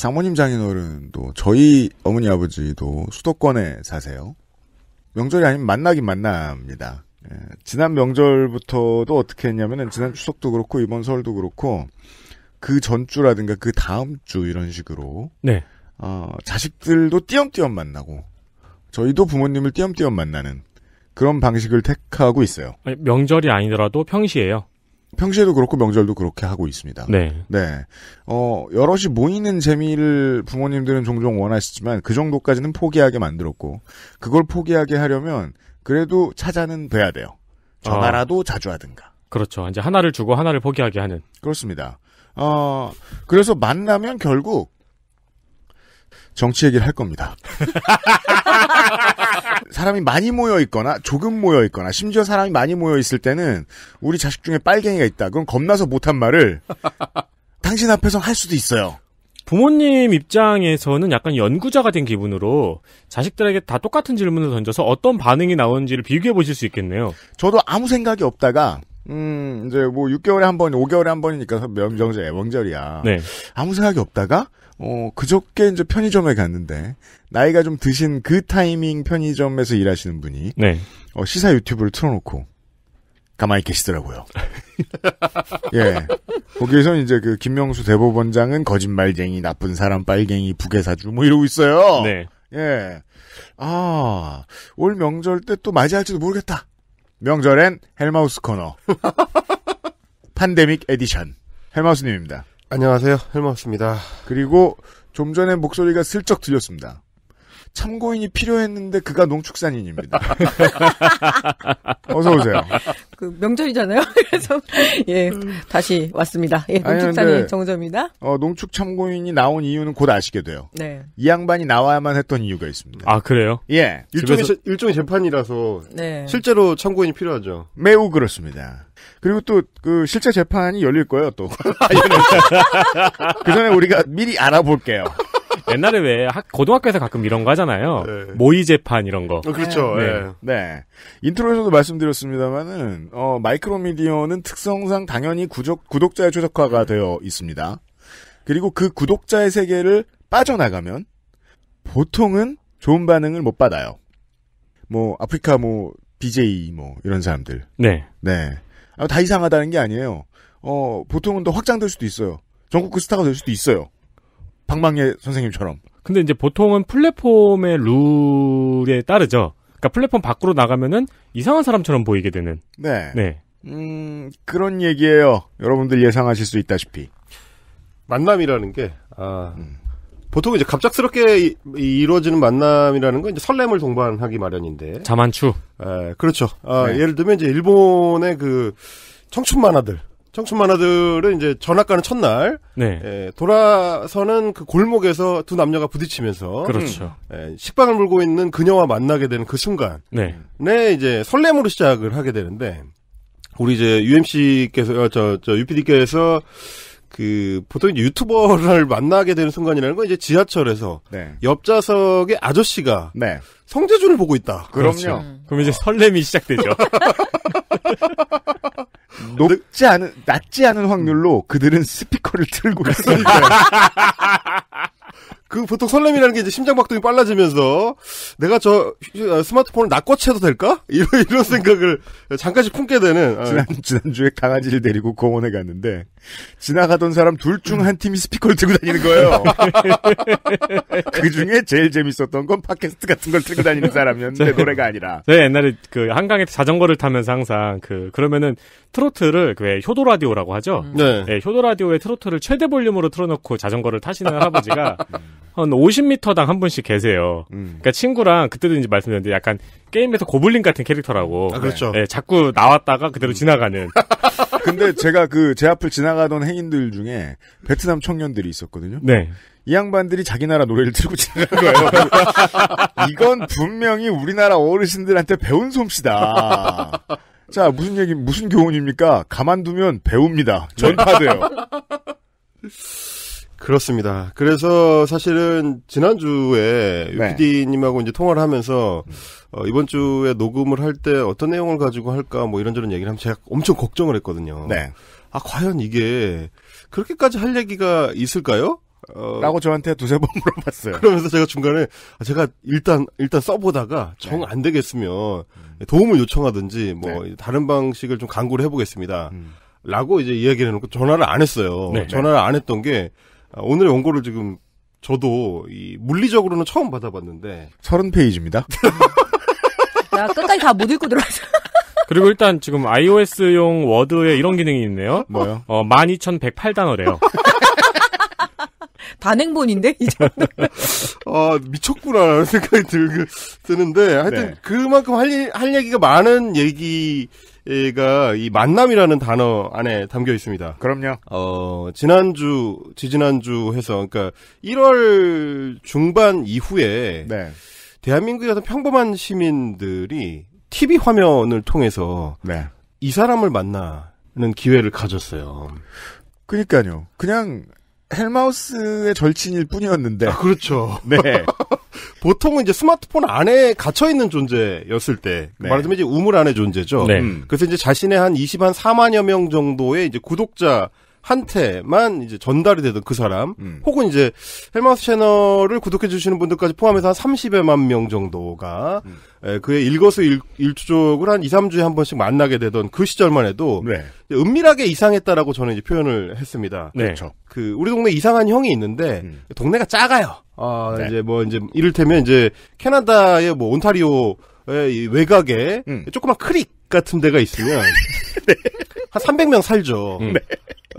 장모님 장인어른도 저희 어머니 아버지도 수도권에 사세요. 명절이 아니면 만나긴 만납니다. 예, 지난 명절부터도 어떻게 했냐면은 지난 추석도 그렇고 이번 설도 그렇고 그 전주라든가 그 다음 주 이런 식으로 네. 어, 자식들도 띄엄띄엄 만나고 저희도 부모님을 띄엄띄엄 만나는 그런 방식을 택하고 있어요. 아니, 명절이 아니더라도 평시에요. 평시에도 그렇고 명절도 그렇게 하고 있습니다. 네. 네. 어, 여럿이 모이는 재미를 부모님들은 종종 원하시지만 그 정도까지는 포기하게 만들었고 그걸 포기하게 하려면 그래도 찾아는 돼야 돼요. 전화라도 아. 자주 하든가. 그렇죠. 이제 하나를 주고 하나를 포기하게 하는. 그렇습니다. 어, 그래서 만나면 결국 정치 얘기를 할 겁니다. 사람이 많이 모여 있거나 조금 모여 있거나 심지어 사람이 많이 모여 있을 때는 우리 자식 중에 빨갱이가 있다. 그럼 겁나서 못한 말을 당신 앞에서 할 수도 있어요. 부모님 입장에서는 약간 연구자가 된 기분으로 자식들에게 다 똑같은 질문을 던져서 어떤 반응이 나오는지를 비교해 보실 수 있겠네요. 저도 아무 생각이 없다가 음, 이제 뭐 6개월에 한 번, 5개월에 한 번이니까 명절이야, 명절이야. 네. 아무 생각이 없다가 어, 그저께 이제 편의점에 갔는데, 나이가 좀 드신 그 타이밍 편의점에서 일하시는 분이, 네. 어, 시사 유튜브를 틀어놓고, 가만히 계시더라고요. 예. 거기에서 이제 그 김명수 대법원장은 거짓말쟁이, 나쁜 사람, 빨갱이, 부계사주, 뭐 이러고 있어요. 네. 예. 아, 올 명절 때 또 맞이할지도 모르겠다. 명절엔 헬마우스 코너. 판데믹 에디션. 헬마우스님입니다. 안녕하세요. 헬마우스입니다. 그리고 좀 전에 목소리가 슬쩍 들렸습니다. 참고인이 필요했는데 그가 농축산인입니다. 어서 오세요. 그 명절이잖아요. 그래서 예 다시 왔습니다. 예, 농축산인 정점니다어 농축 참고인이 나온 이유는 곧 아시게 돼요. 네. 이 양반이 나와야만 했던 이유가 있습니다. 아 그래요? 예. 일종의 집에서... 일종의 재판이라서 네. 실제로 참고인이 필요하죠. 매우 그렇습니다. 그리고 또 그 실제 재판이 열릴 거예요 또. 그 전에 우리가 미리 알아볼게요. 옛날에 왜 학, 고등학교에서 가끔 이런 거 하잖아요. 네. 모의 재판 이런 거. 어, 그렇죠. 네. 네. 네. 인트로에서도 말씀드렸습니다만은 어, 마이크로미디어는 특성상 당연히 구적, 구독자의 최적화가 되어 있습니다. 그리고 그 구독자의 세계를 빠져나가면 보통은 좋은 반응을 못 받아요. 뭐 아프리카 뭐 BJ 뭐 이런 사람들. 네. 네. 아, 다 이상하다는 게 아니에요. 어, 보통은 더 확장될 수도 있어요. 전국구 그 스타가 될 수도 있어요. 방망예 선생님처럼. 근데 이제 보통은 플랫폼의 룰에 따르죠. 그러니까 플랫폼 밖으로 나가면은 이상한 사람처럼 보이게 되는. 네. 네. 음, 그런 얘기예요. 여러분들 예상하실 수 있다시피. 만남이라는 게, 아, 음. 보통 이제 갑작스럽게 이, 루어지는 만남이라는 건 이제 설렘을 동반하기 마련인데. 자만추. 예, 그렇죠. 아, 네. 예를 들면 이제 일본의 그 청춘 만화들. 청춘 만화들은 이제 전학 가는 첫날 네. 예, 돌아서는 그 골목에서 두 남녀가 부딪히면서 그렇죠. 예, 식빵을 물고 있는 그녀와 만나게 되는 그 순간 네. 네 이제 설렘으로 시작을 하게 되는데 우리 이제 UMC께서 저 저 UPD께서 그 보통 유튜버를 만나게 되는 순간이라는 건 이제 지하철에서 네. 옆 좌석의 아저씨가 네. 성재준을 보고 있다. 그럼요. 그렇죠. 음. 그럼 이제 설렘이 시작되죠. 높지 않은 낮지 않은 확률로 그들은 스피커를 틀고 있습니다. 그 보통 설렘이라는 게 이제 심장박동이 빨라지면서 내가 저 아, 스마트폰을 낚아채도 될까? 이런, 이런 생각을 잠깐씩 품게 되는. 아. 지난, 지난주에 강아지를 데리고 공원에 갔는데 지나가던 사람 둘 중 한 팀이 스피커를 들고 다니는 거예요. 그 중에 제일 재밌었던 건 팟캐스트 같은 걸 들고 다니는 사람이었는데 노래가 아니라. 저 옛날에 그 한강에 자전거를 타면서 항상 그 그러면은 트로트를 그 효도 라디오라고 하죠. 네. 네. 예, 효도 라디오의 트로트를 최대 볼륨으로 틀어놓고 자전거를 타시는 할아버지가 음. 한 50m당 한 분씩 계세요. 음. 그러니까 친구랑 그때도 이제 말씀드렸는데 약간 게임에서 고블린 같은 캐릭터라고. 아, 그렇죠. 네, 자꾸 나왔다가 그대로 음. 지나가는. 근데 제가 그 제 앞을 지나가던 행인들 중에 베트남 청년들이 있었거든요. 네. 이 양반들이 자기 나라 노래를 들고 지나가는 거예요. 이건 분명히 우리나라 어르신들한테 배운 솜씨다. 자, 무슨 얘기, 무슨 교훈입니까? 가만두면 배웁니다. 전파돼요. 그렇습니다. 그래서 사실은 지난주에 네. PD님하고 이제 통화를 하면서 어, 이번 주에 녹음을 할 때 어떤 내용을 가지고 할까 뭐 이런저런 얘기를 하면 제가 엄청 걱정을 했거든요. 네. 아 과연 이게 그렇게까지 할 얘기가 있을까요? 어... 라고 저한테 두세 번 물어봤어요. 그러면서 제가 중간에 아, 제가 일단 일단 써보다가 정안 네. 되겠으면 도움을 요청하든지 뭐 네. 다른 방식을 좀 강구를 해보겠습니다. 음. 라고 이제 이야기를 해놓고 전화를 안 했어요. 네. 전화를 안 했던 게 아, 오늘의 원고를 지금 저도 이 물리적으로는 처음 받아봤는데 30페이지입니다. 야, 끝까지 다 못 읽고 들어왔어. 그리고 일단 지금 iOS용 워드에 이런 기능이 있네요. 뭐요? 어, 12,108단어래요. 단행본인데 이 정도. 아 미쳤구나라는 생각이 들, 그, 드는데 하여튼 네. 그만큼 할, 일, 할 얘기가 많은 얘기 가이 만남이라는 단어 안에 담겨 있습니다. 그럼요. 어, 지난주, 지지난주 해서, 그러니까 1월 중반 이후에 네. 대한민국에 어떤 평범한 시민들이 TV 화면을 통해서 네. 이 사람을 만나는 기회를 가졌어요. 그니까요. 그냥 헬마우스의 절친일 뿐이었는데. 아, 그렇죠. 네. 보통은 이제 스마트폰 안에 갇혀있는 존재였을 때, 그 네. 말하자면 이제 우물 안의 존재죠. 네. 그래서 이제 자신의 한 20, 한 4만여 명 정도의 이제 구독자 한테만 이제 전달이 되던 그 사람, 음. 혹은 이제 헬마우스 채널을 구독해 주시는 분들까지 포함해서 한 30여만 명 정도가 음. 에, 예, 그의 일거수일투족을 한 2, 3주에 한 번씩 만나게 되던 그 시절만 해도 네. 은밀하게 이상했다라고 저는 이제 표현을 했습니다. 네. 그렇죠. 그 우리 동네 이상한 형이 있는데 음. 동네가 작아요. 아, 네. 이제 뭐 이제 이를테면 이제 캐나다의 뭐 온타리오의 외곽에 음. 조그만 크릭 같은 데가 있으면 네. 한 300명 살죠. 음. 네.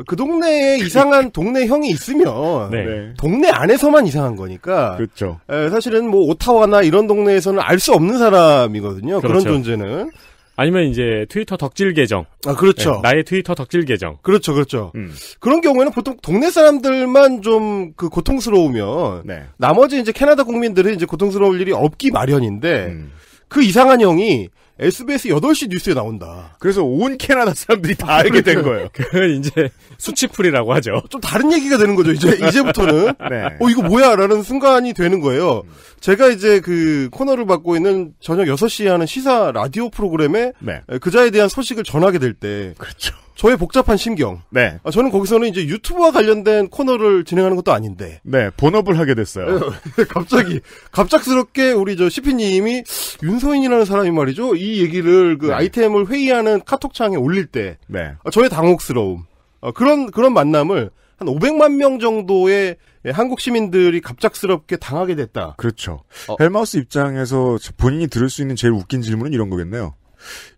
그 동네에 이상한 동네 형이 있으면 네. 네. 동네 안에서만 이상한 거니까 그렇죠. 에, 사실은 뭐 오타와나 이런 동네에서는 알 수 없는 사람이거든요. 그렇죠. 그런 존재는 아니면 이제 트위터 덕질 계정. 아 그렇죠. 네, 나의 트위터 덕질 계정. 그렇죠, 그렇죠. 음. 그런 경우에는 보통 동네 사람들만 좀 그 고통스러우면 네. 나머지 이제 캐나다 국민들은 이제 고통스러울 일이 없기 마련인데 음. 그 이상한 형이 SBS 8시 뉴스에 나온다. 그래서 온 캐나다 사람들이 다 알게 된 그렇죠. 거예요. 그건 이제 수치풀이라고 하죠. 좀 다른 얘기가 되는 거죠. 이제 이제부터는 네. 어 이거 뭐야라는 순간이 되는 거예요. 음. 제가 이제 그 코너를 맡고 있는 저녁 6시에 하는 시사 라디오 프로그램에 네. 그자에 대한 소식을 전하게 될 때 그렇죠. 저의 복잡한 심경. 네. 아, 저는 거기서는 이제 유튜브와 관련된 코너를 진행하는 것도 아닌데. 네, 본업을 하게 됐어요. 어, 갑자기, 갑작스럽게 우리 저 시피님이 윤서인이라는 사람이 말이죠. 이 얘기를 그 네. 아이템을 회의하는 카톡창에 올릴 때. 네. 아, 저의 당혹스러움. 아, 그런, 그런 만남을 한 500만 명 정도의 한국 시민들이 갑작스럽게 당하게 됐다. 그렇죠. 어. 헬마우스 입장에서 본인이 들을 수 있는 제일 웃긴 질문은 이런 거겠네요.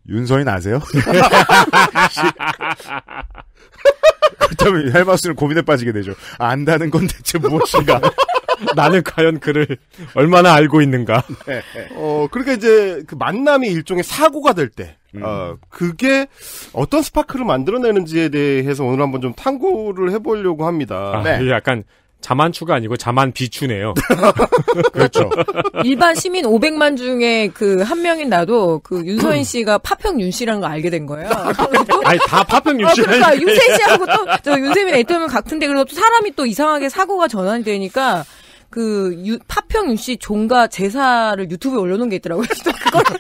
윤서인 아세요? 그렇다면 헬마우스는 고민에 빠지게 되죠. 안다는 건 대체 무엇인가? 나는 과연 그를 얼마나 알고 있는가? 네, 어, 그러니까 이제 그 만남이 일종의 사고가 될 때, 음. 어, 그게 어떤 스파크를 만들어내는지에 대해서 오늘 한번 좀 탐구를 해보려고 합니다. 아, 네. 약간 자만추가 아니고 자만 비추네요. 그렇죠. 일반 시민 500만 중에 그 한 명인 나도 그 윤서인 씨가 파평 윤 씨라는 걸 알게 된 거예요. 아니 다 파평 윤 씨. 아, 그러니까 윤세인 씨하고 또저 윤세민 애터면 같은데 그래서 또 사람이 또 이상하게 사고가 전환이 되니까 그 유, 파평 윤씨 종가 제사를 유튜브에 올려놓은 게 있더라고요. 그걸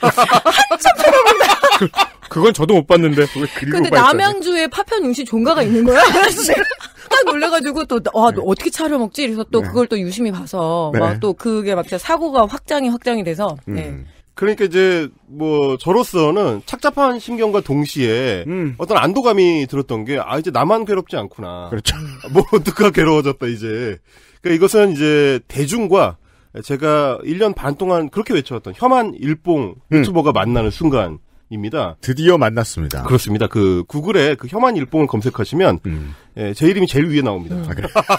한참 쳐다본다. 그건 저도 못 봤는데. 근데 남양주에 파편 융시 종가가 있는 거야? 딱 놀래가지고 또, 와, 아, 네. 어떻게 차려 먹지? 이래서 또 네. 그걸 또 유심히 봐서, 네. 와, 또 그게 막 사고가 확장이 확장이 돼서, 음. 네. 그러니까 이제 뭐 저로서는 착잡한 신경과 동시에 음. 어떤 안도감이 들었던 게 아 이제 나만 괴롭지 않구나. 그렇죠. 모두가 아, 뭐 괴로워졌다 이제. 그러니까 이것은 이제 대중과 제가 1년 반 동안 그렇게 외쳐왔던 혐한 일봉 음. 유튜버가 음. 만나는 순간 입니다. 드디어 만났습니다. 그렇습니다. 그 구글에 그 혐한 일봉을 검색하시면 음. 예, 제 이름이 제일 위에 나옵니다. 아,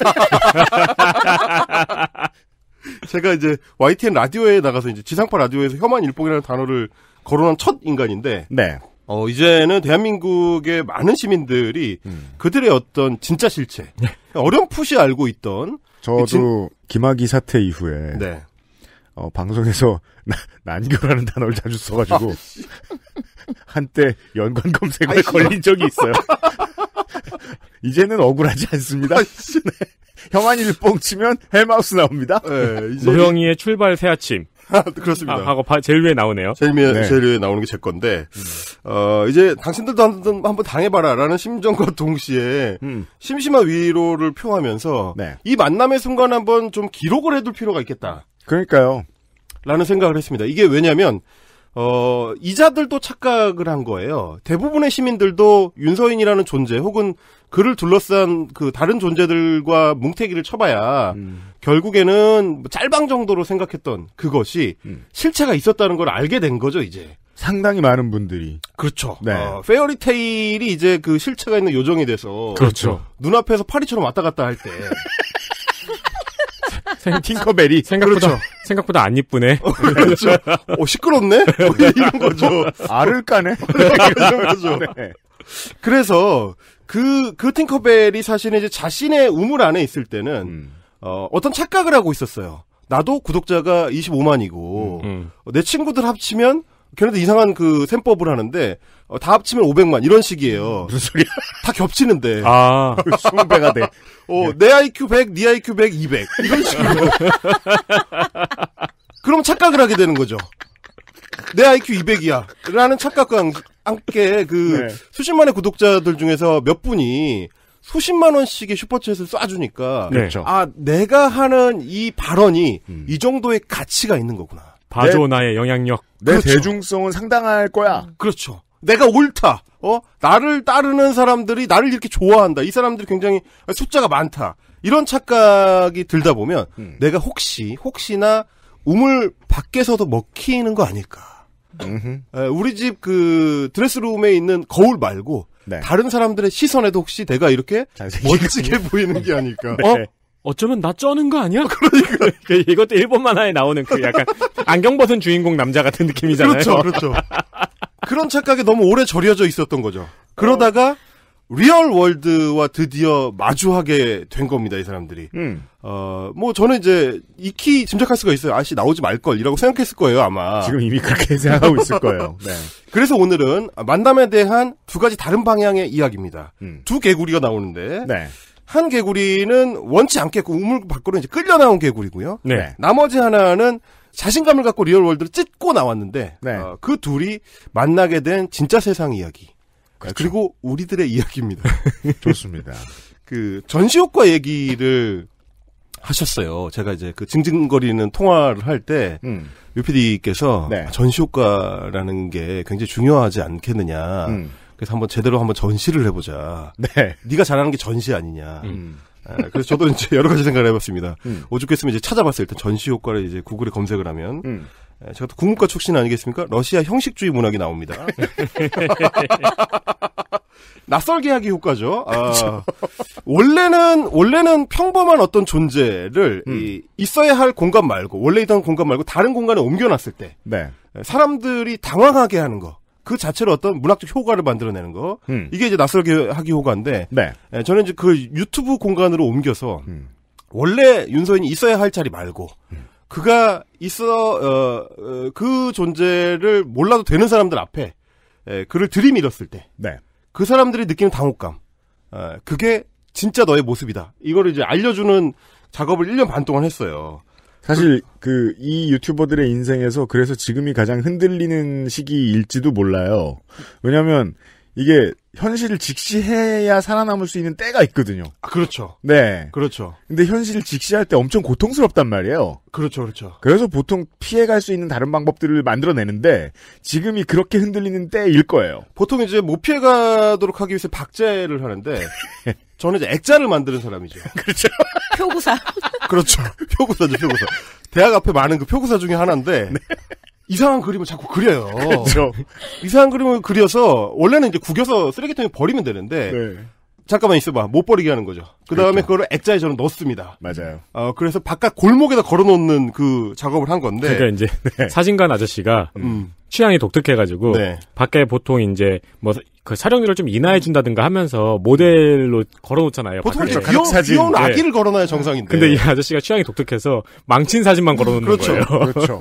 제가 이제 YTN 라디오에 나가서 이제 지상파 라디오에서 혐한 일봉이라는 단어를 거론한 첫 인간인데 네. 어 이제는 대한민국의 많은 시민들이 음. 그들의 어떤 진짜 실체 네. 어렴풋이 알고 있던 저도 진... 김학이 사태 이후에 네. 어, 방송에서 나, 난교라는 단어를 자주 써가지고 한때 연관 검색어에 걸린 적이 있어요. 이제는 억울하지 않습니다. 네. 형한이를 뻥치면 헬마우스 나옵니다. 네, 노영이의 출발 새 아침. 아, 그렇습니다. 아, 하고 바, 제일 위에 나오네요. 제일 위에, 네. 제일 위에 나오는 게 제 건데, 음. 어, 이제 당신들도 한번, 한 당해봐라. 라는 심정과 동시에, 음. 심심한 위로를 표하면서, 네. 이 만남의 순간 한번 좀 기록을 해둘 필요가 있겠다. 그러니까요. 라는 생각을 했습니다. 이게 왜냐면, 어, 이자들도 착각을 한 거예요. 대부분의 시민들도 윤서인이라는 존재 혹은 그를 둘러싼 그 다른 존재들과 뭉태기를 쳐봐야 음. 결국에는 뭐 짤방 정도로 생각했던 그것이 음. 실체가 있었다는 걸 알게 된 거죠, 이제. 상당히 많은 분들이 그렇죠. 네. 어, 페어리테일이 이제 그 실체가 있는 요정이 돼서 그렇죠. 눈앞에서 파리처럼 왔다 갔다 할때 생, 팅커벨이 생각보다, 그렇죠. 생각보다 안 이쁘네. 어, 그렇죠. 어, 시끄럽네? 뭐 이런 거죠. 알을 까네? 이런 네, 죠 그렇죠, 그렇죠. 네. 그래서, 그, 그 팅커벨이 사실은 이제 자신의 우물 안에 있을 때는, 음. 어, 어떤 착각을 하고 있었어요. 나도 구독자가 25만이고, 음, 음. 내 친구들 합치면 걔네들 이상한 그 셈법을 하는데 어, 다 합치면 500만 이런 식이에요. 음, 무슨 소리야? 다 겹치는데. 아. 20배가 돼. 어, 예. 내 IQ 100, 네 IQ 100, 200 이런 식으로. 그럼 착각을 하게 되는 거죠. 내 IQ 200이야. 라는 착각과 함께 그 네. 수십만의 구독자들 중에서 몇 분이 수십만 원씩의 슈퍼챗을 쏴주니까 네. 아 내가 하는 이 발언이 음. 이 정도의 가치가 있는 거구나. 바조 나의 영향력. 내 그렇죠. 대중성은 상당할 거야. 그렇죠. 내가 옳다. 어? 나를 따르는 사람들이 나를 이렇게 좋아한다. 이 사람들이 굉장히 숫자가 많다. 이런 착각이 들다 보면 음. 내가 혹시 혹시나 우물 밖에서도 먹히는 거 아닐까. 우리 집 그 드레스룸에 있는 거울 말고 네. 다른 사람들의 시선에도 혹시 내가 이렇게 멋지게 보이는 게 아닐까. 네. 어? 어쩌면 나 쩌는 거 아니야? 그러니까 그 이것도 일본 만화에 나오는 그 약간 안경 벗은 주인공 남자 같은 느낌이잖아요. 그렇죠, 그렇죠. 그런 착각에 너무 오래 절여져 있었던 거죠. 그러다가 어. 리얼 월드와 드디어 마주하게 된 겁니다, 이 사람들이. 음. 어, 뭐 저는 이제 익히 짐작할 수가 있어요. 아씨 나오지 말걸이라고 생각했을 거예요, 아마. 지금 이미 그렇게 생각하고 있을 거예요. 네. 그래서 오늘은 만담에 대한 두 가지 다른 방향의 이야기입니다. 음. 두 개구리가 나오는데. 네. 한 개구리는 원치 않겠고 우물 밖으로 이제 끌려 나온 개구리고요. 네. 네. 나머지 하나는 자신감을 갖고 리얼 월드를 찢고 나왔는데 네. 어, 그 둘이 만나게 된 진짜 세상 이야기. 네, 그렇죠. 그리고 우리들의 이야기입니다. 좋습니다. 그 전시 효과 얘기를 하셨어요. 제가 이제 그 징징거리는 통화를 할때 음. 류피디께서 네. 아, 전시 효과라는 게 굉장히 중요하지 않겠느냐. 음. 그래서 한번 제대로 한번 전시를 해보자. 네. 네가 잘하는 게 전시 아니냐. 음. 아, 그래서 저도 이제 여러 가지 생각을 해봤습니다. 음. 오죽했으면 이제 찾아봤어요. 일단 전시 효과를 이제 구글에 검색을 하면. 음. 제가 또 국문과 출신 아니겠습니까? 러시아 형식주의 문학이 나옵니다. 낯설게 하기 효과죠. 아, 그렇죠. 원래는 원래는 평범한 어떤 존재를 음. 이, 있어야 할 공간 말고 원래 있던 공간 말고 다른 공간에 옮겨놨을 때 네. 사람들이 당황하게 하는 거. 그자체로 어떤 문학적 효과를 만들어내는 거. 음. 이게 이제 낯설게 하기 효과인데. 네. 예, 저는 이제 그 유튜브 공간으로 옮겨서 음. 원래 윤서인이 있어야 할 자리 말고 음. 그가 있어 어, 어 그 존재를 몰라도 되는 사람들 앞에 예, 그를 들이밀었을 때. 네. 그 사람들이 느끼는 당혹감. 어, 그게 진짜 너의 모습이다. 이거를 이제 알려주는 작업을 1년 반 동안 했어요. 사실 그 이 유튜버들의 인생에서 그래서 지금이 가장 흔들리는 시기일지도 몰라요. 왜냐하면 이게 현실을 직시해야 살아남을 수 있는 때가 있거든요. 아, 그렇죠. 네. 그렇죠. 근데 현실을 직시할 때 엄청 고통스럽단 말이에요. 그렇죠, 그렇죠. 그래서 보통 피해갈 수 있는 다른 방법들을 만들어내는데 지금이 그렇게 흔들리는 때일 거예요. 보통 이제 못 뭐 피해가도록 하기 위해서 박제를 하는데 저는 이제 액자를 만드는 사람이죠. 그렇죠. 표구사. 그렇죠. 표구사죠, 표구사. 대학 앞에 많은 그 표구사 중에 하나인데 네. 이상한 그림을 자꾸 그려요. 그렇죠. 이상한 그림을 그려서 원래는 이제 구겨서 쓰레기통에 버리면 되는데 네. 잠깐만 있어봐 못 버리게 하는 거죠. 그 다음에 그렇죠. 그거를 액자에 저는 넣습니다. 맞아요. 어 그래서 바깥 골목에다 걸어놓는 그 작업을 한 건데. 그러니까 이제 네. 사진관 아저씨가 음. 취향이 독특해가지고 네. 밖에 보통 이제 뭐그 사령비를 좀 인하해 준다든가 하면서 모델로 걸어놓잖아요. 보통 이렇게 그렇죠. 귀여운, 사진. 귀여운 네. 아기를 네. 걸어놔야 정상인데. 근데 이 아저씨가 취향이 독특해서 망친 사진만 걸어놓는 그렇죠, 거예요. 그렇죠.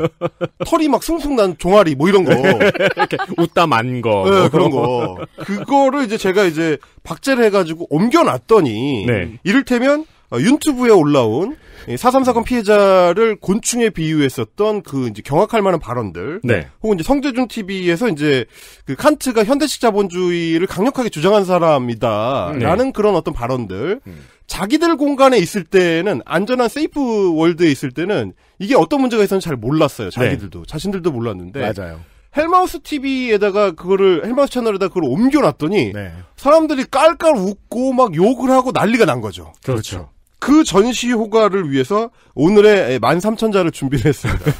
털이 막 숭숭 난 종아리 뭐 이런 거. 이렇게 웃다 만 거. 네, 뭐 그런 거. 그거를 이제 제가 이제 박제를 해가지고 옮겨놨더니 네. 이를테면 유튜브에 어, 올라온 사삼 사건 피해자를 곤충에 비유했었던 그 이제 경악할 만한 발언들. 네. 혹은 이제 성재준 TV에서 이제 그 칸트가 현대식 자본주의를 강력하게 주장한 사람이다. 라는 네. 그런 어떤 발언들. 음. 자기들 공간에 있을 때는 안전한 세이프 월드에 있을 때는 이게 어떤 문제가 있었는지 잘 몰랐어요. 네. 자기들도. 네. 자신들도 몰랐는데. 맞아요. 헬마우스 TV에다가 그거를 헬마우스 채널에다 그걸 옮겨놨더니 네. 사람들이 깔깔 웃고 막 욕을 하고 난리가 난 거죠. 그렇죠. 그 전시 효과를 위해서 오늘의 만삼천자를 준비를 했습니다.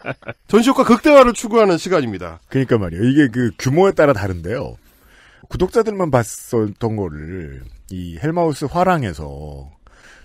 전시 효과 극대화를 추구하는 시간입니다. 그러니까 말이에요. 이게 그 규모에 따라 다른데요. 구독자들만 봤었던 거를 이 헬마우스 화랑에서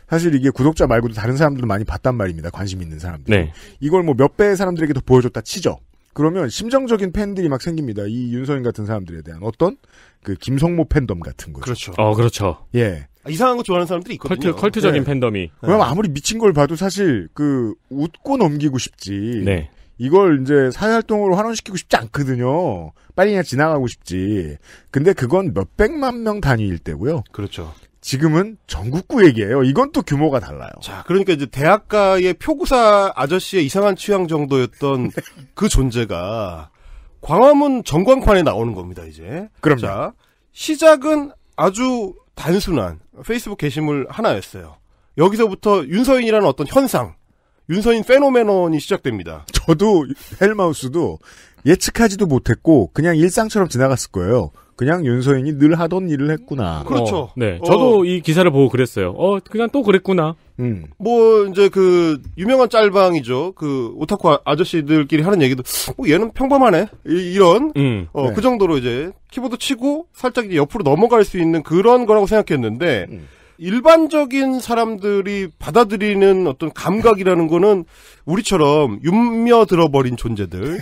사실 이게 구독자 말고도 다른 사람들도 많이 봤단 말입니다. 관심 있는 사람들. 네. 이걸 뭐 몇 배의 사람들에게 더 보여줬다 치죠. 그러면 심정적인 팬들이 막 생깁니다. 이 윤서인 같은 사람들에 대한 어떤 그 김성모 팬덤 같은 거죠. 그렇죠. 어, 그렇죠. 예. 아, 이상한 거 좋아하는 사람들이 있거든요. 컬트, 적인 네. 예. 팬덤이. 그럼 아무리 미친 걸 봐도 사실 그 웃고 넘기고 싶지. 네. 이걸 이제 사회활동으로 환원시키고 싶지 않거든요. 빨리 그냥 지나가고 싶지. 근데 그건 몇백만 명 단위일 때고요. 그렇죠. 지금은 전국구 얘기예요. 이건 또 규모가 달라요. 자, 그러니까 이제 대학가의 표구사 아저씨의 이상한 취향 정도였던 그 존재가 광화문 전광판에 나오는 겁니다, 이제. 그럼 자, 시작은 아주 단순한 페이스북 게시물 하나였어요. 여기서부터 윤서인이라는 어떤 현상, 윤서인 페노메논이 시작됩니다. 저도 헬마우스도 예측하지도 못했고 그냥 일상처럼 지나갔을 거예요. 그냥 윤서인이늘 하던 일을 했구나. 음. 그렇죠. 어, 네. 어. 저도 어. 이 기사를 보고 그랬어요. 어, 그냥 또 그랬구나. 음. 뭐, 이제 그, 유명한 짤방이죠. 그, 오타쿠 아, 아저씨들끼리 하는 얘기도, 뭐, 얘는 평범하네. 이, 런 음. 어, 네. 그 정도로 이제, 키보드 치고, 살짝 옆으로 넘어갈 수 있는 그런 거라고 생각했는데, 음. 일반적인 사람들이 받아들이는 어떤 감각이라는 거는, 우리처럼, 윤며 들어버린 존재들.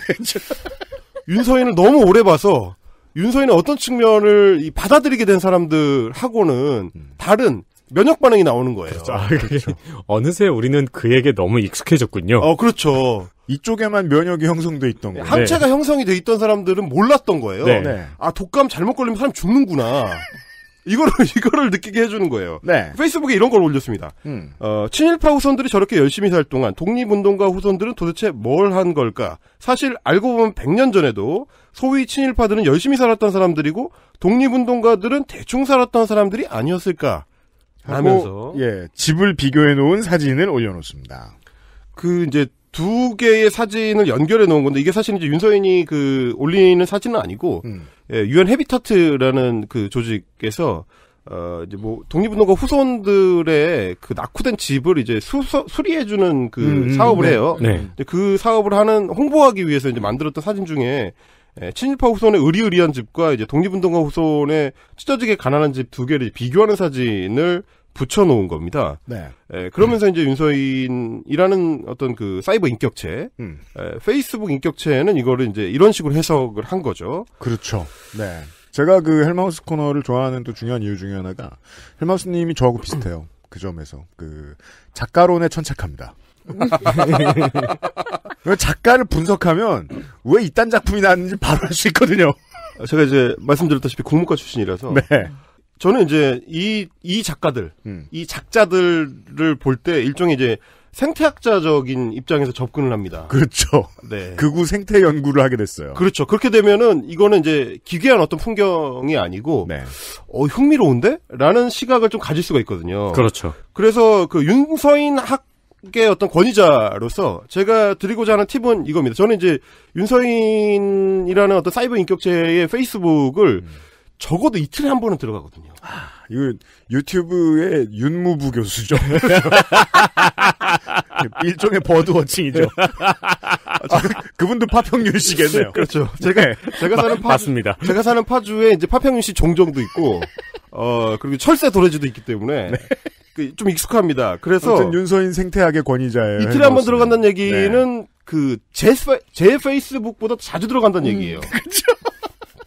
윤서인을 너무 오래 봐서, 윤서인의 어떤 측면을 받아들이게 된 사람들하고는 음. 다른 면역 반응이 나오는 거예요. 그렇죠. 아, 그렇죠. 어느새 우리는 그에게 너무 익숙해졌군요. 어, 그렇죠. 이쪽에만 면역이 형성돼 있던 거예요. 항체가 네. 형성이 돼 있던 사람들은 몰랐던 거예요. 네. 네. 아, 독감 잘못 걸리면 사람 죽는구나. 이거를 이거를 느끼게 해주는 거예요. 네. 페이스북에 이런 걸 올렸습니다. 음. 어, 친일파 후손들이 저렇게 열심히 살 동안 독립운동가 후손들은 도대체 뭘 한 걸까? 사실 알고 보면 100년 전에도 소위 친일파들은 열심히 살았던 사람들이고 독립운동가들은 대충 살았던 사람들이 아니었을까 하면서 예 집을 비교해 놓은 사진을 올려놓습니다. 그 이제 두 개의 사진을 연결해 놓은 건데 이게 사실 이제 윤서인이 그 올리는 사진은 아니고 음. 예, 유엔 헤비타트라는 그 조직에서 어 이제 뭐 독립운동가 후손들의 그 낙후된 집을 이제 수, 수리해 주는 그 음, 음, 사업을 네, 해요. 네. 그 사업을 하는 홍보하기 위해서 이제 만들었던 사진 중에 예, 친일파 후손의 의리의리한 집과 이제 독립운동가 후손의 찢어지게 가난한 집 두 개를 비교하는 사진을 붙여놓은 겁니다. 네. 에, 예, 그러면서 음. 이제 윤서인이라는 어떤 그 사이버 인격체, 음. 에, 예, 페이스북 인격체는 이거를 이제 이런 식으로 해석을 한 거죠. 그렇죠. 네. 제가 그 헬마우스 코너를 좋아하는 또 중요한 이유 중에 하나가 헬마우스님이 저하고 비슷해요. 그 점에서 그 작가론에 천착합니다. 작가를 분석하면 왜 이딴 작품이 나왔는지 바로 알 수 있거든요. 아, 제가 이제 말씀드렸다시피 국문과 출신이라서 네. 저는 이제 이 이 작가들, 음. 이 작자들을 볼 때 일종의 이제 생태학자적인 입장에서 접근을 합니다. 그렇죠. 네. 극우 생태 연구를 하게 됐어요. 그렇죠. 그렇게 되면은 이거는 이제 기괴한 어떤 풍경이 아니고 네. 어 흥미로운데? 라는 시각을 좀 가질 수가 있거든요. 그렇죠. 그래서 그 윤서인 학 한국의 어떤 권위자로서 제가 드리고자 하는 팁은 이겁니다. 저는 이제 윤서인이라는 어떤 사이버 인격체의 페이스북을 음. 적어도 이틀에 한 번은 들어가거든요. 아, 이거 유튜브의 윤무부 교수죠. 일종의 버드워칭이죠. 아, 그분도 파평윤 씨겠네요. 그렇죠. 제가 네. 제가 사는 파, 맞습니다. 제가 사는 파주에 이제 파평윤 씨 종정도 있고 어 그리고 철새 도래지도 있기 때문에 네. 그좀 익숙합니다. 그래서 윤서인 생태학의 권위자예요. 이틀에 한번 들어간다는 얘기는 네. 그제 제 페이스북보다 자주 들어간다는 음, 얘기예요. 그렇죠.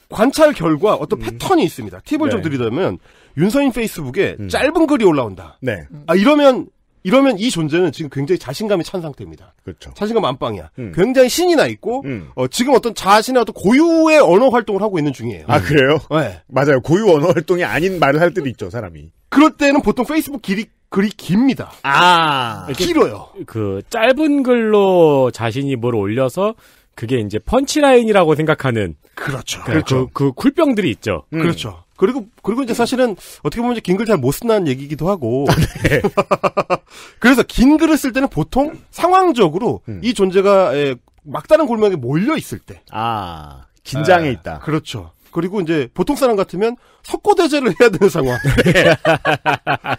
관찰 결과 어떤 음. 패턴이 있습니다. 팁을 네. 좀 드리자면 윤서인 페이스북에 음. 짧은 글이 올라온다. 네. 아 이러면 이러면 이 존재는 지금 굉장히 자신감이 찬 상태입니다. 그렇죠. 자신감 안방이야. 음. 굉장히 신이 나 있고 음. 어, 지금 어떤 자신의 어떤 고유의 언어 활동을 하고 있는 중이에요. 아 음. 그래요? 네. 맞아요. 고유 언어 활동이 아닌 말을 할 때도 있죠 사람이. 그럴 때는 보통 페이스북 길이 글이 깁니다. 아 네, 길어요. 그 짧은 글로 자신이 뭘 올려서 그게 이제 펀치라인이라고 생각하는 그렇죠. 그러니까 그, 그렇죠. 그, 그 쿨병들이 있죠. 음. 그렇죠. 그리고 그리고 이제 사실은 어떻게 보면 긴글을잘못쓴다는 얘기기도 하고. 네. 그래서 긴 글을 쓸 때는 보통 상황적으로 음. 이 존재가 에, 막다른 골목에 몰려 있을 때. 아 긴장해 아, 네. 있다. 그렇죠. 그리고 이제 보통 사람 같으면 석고대제를 해야 되는 상황, 네.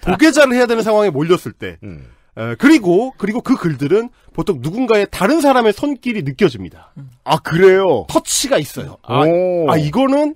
도계자를 해야 되는 상황에 몰렸을 때. 음. 에, 그리고 그리고 그 글들은 보통 누군가의 다른 사람의 손길이 느껴집니다. 아 그래요? 터치가 있어요. 아, 아 이거는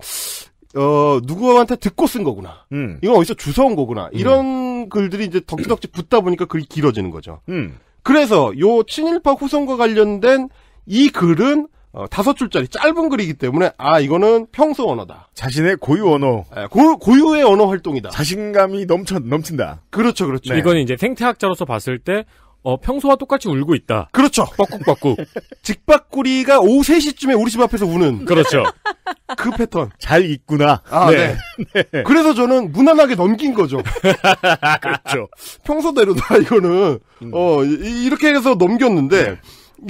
어, 누구한테 듣고 쓴 거구나. 음. 이건 어디서 주워온 거구나. 음. 이런 글들이 이제 덕지덕지 붙다 보니까 글이 길어지는 거죠. 음. 그래서 요 친일파 후손과 관련된 이 글은 어, 다섯 줄짜리 짧은 글이기 때문에 아 이거는 평소 언어다. 자신의 고유 언어. 예, 고, 고유의 언어 활동이다. 자신감이 넘쳐 넘친다. 그렇죠, 그렇죠. 네. 이건 이제 생태학자로서 봤을 때 어, 평소와 똑같이 울고 있다. 그렇죠. 뻐꾹뻐꾹. 직박구리가 오후 3시쯤에 우리 집 앞에서 우는. 그렇죠. 그 패턴. 잘 있구나. 아, 네. 네. 네. 그래서 저는 무난하게 넘긴 거죠. 그렇죠. 평소대로다, 이거는. 음. 어, 이렇게 해서 넘겼는데, 네.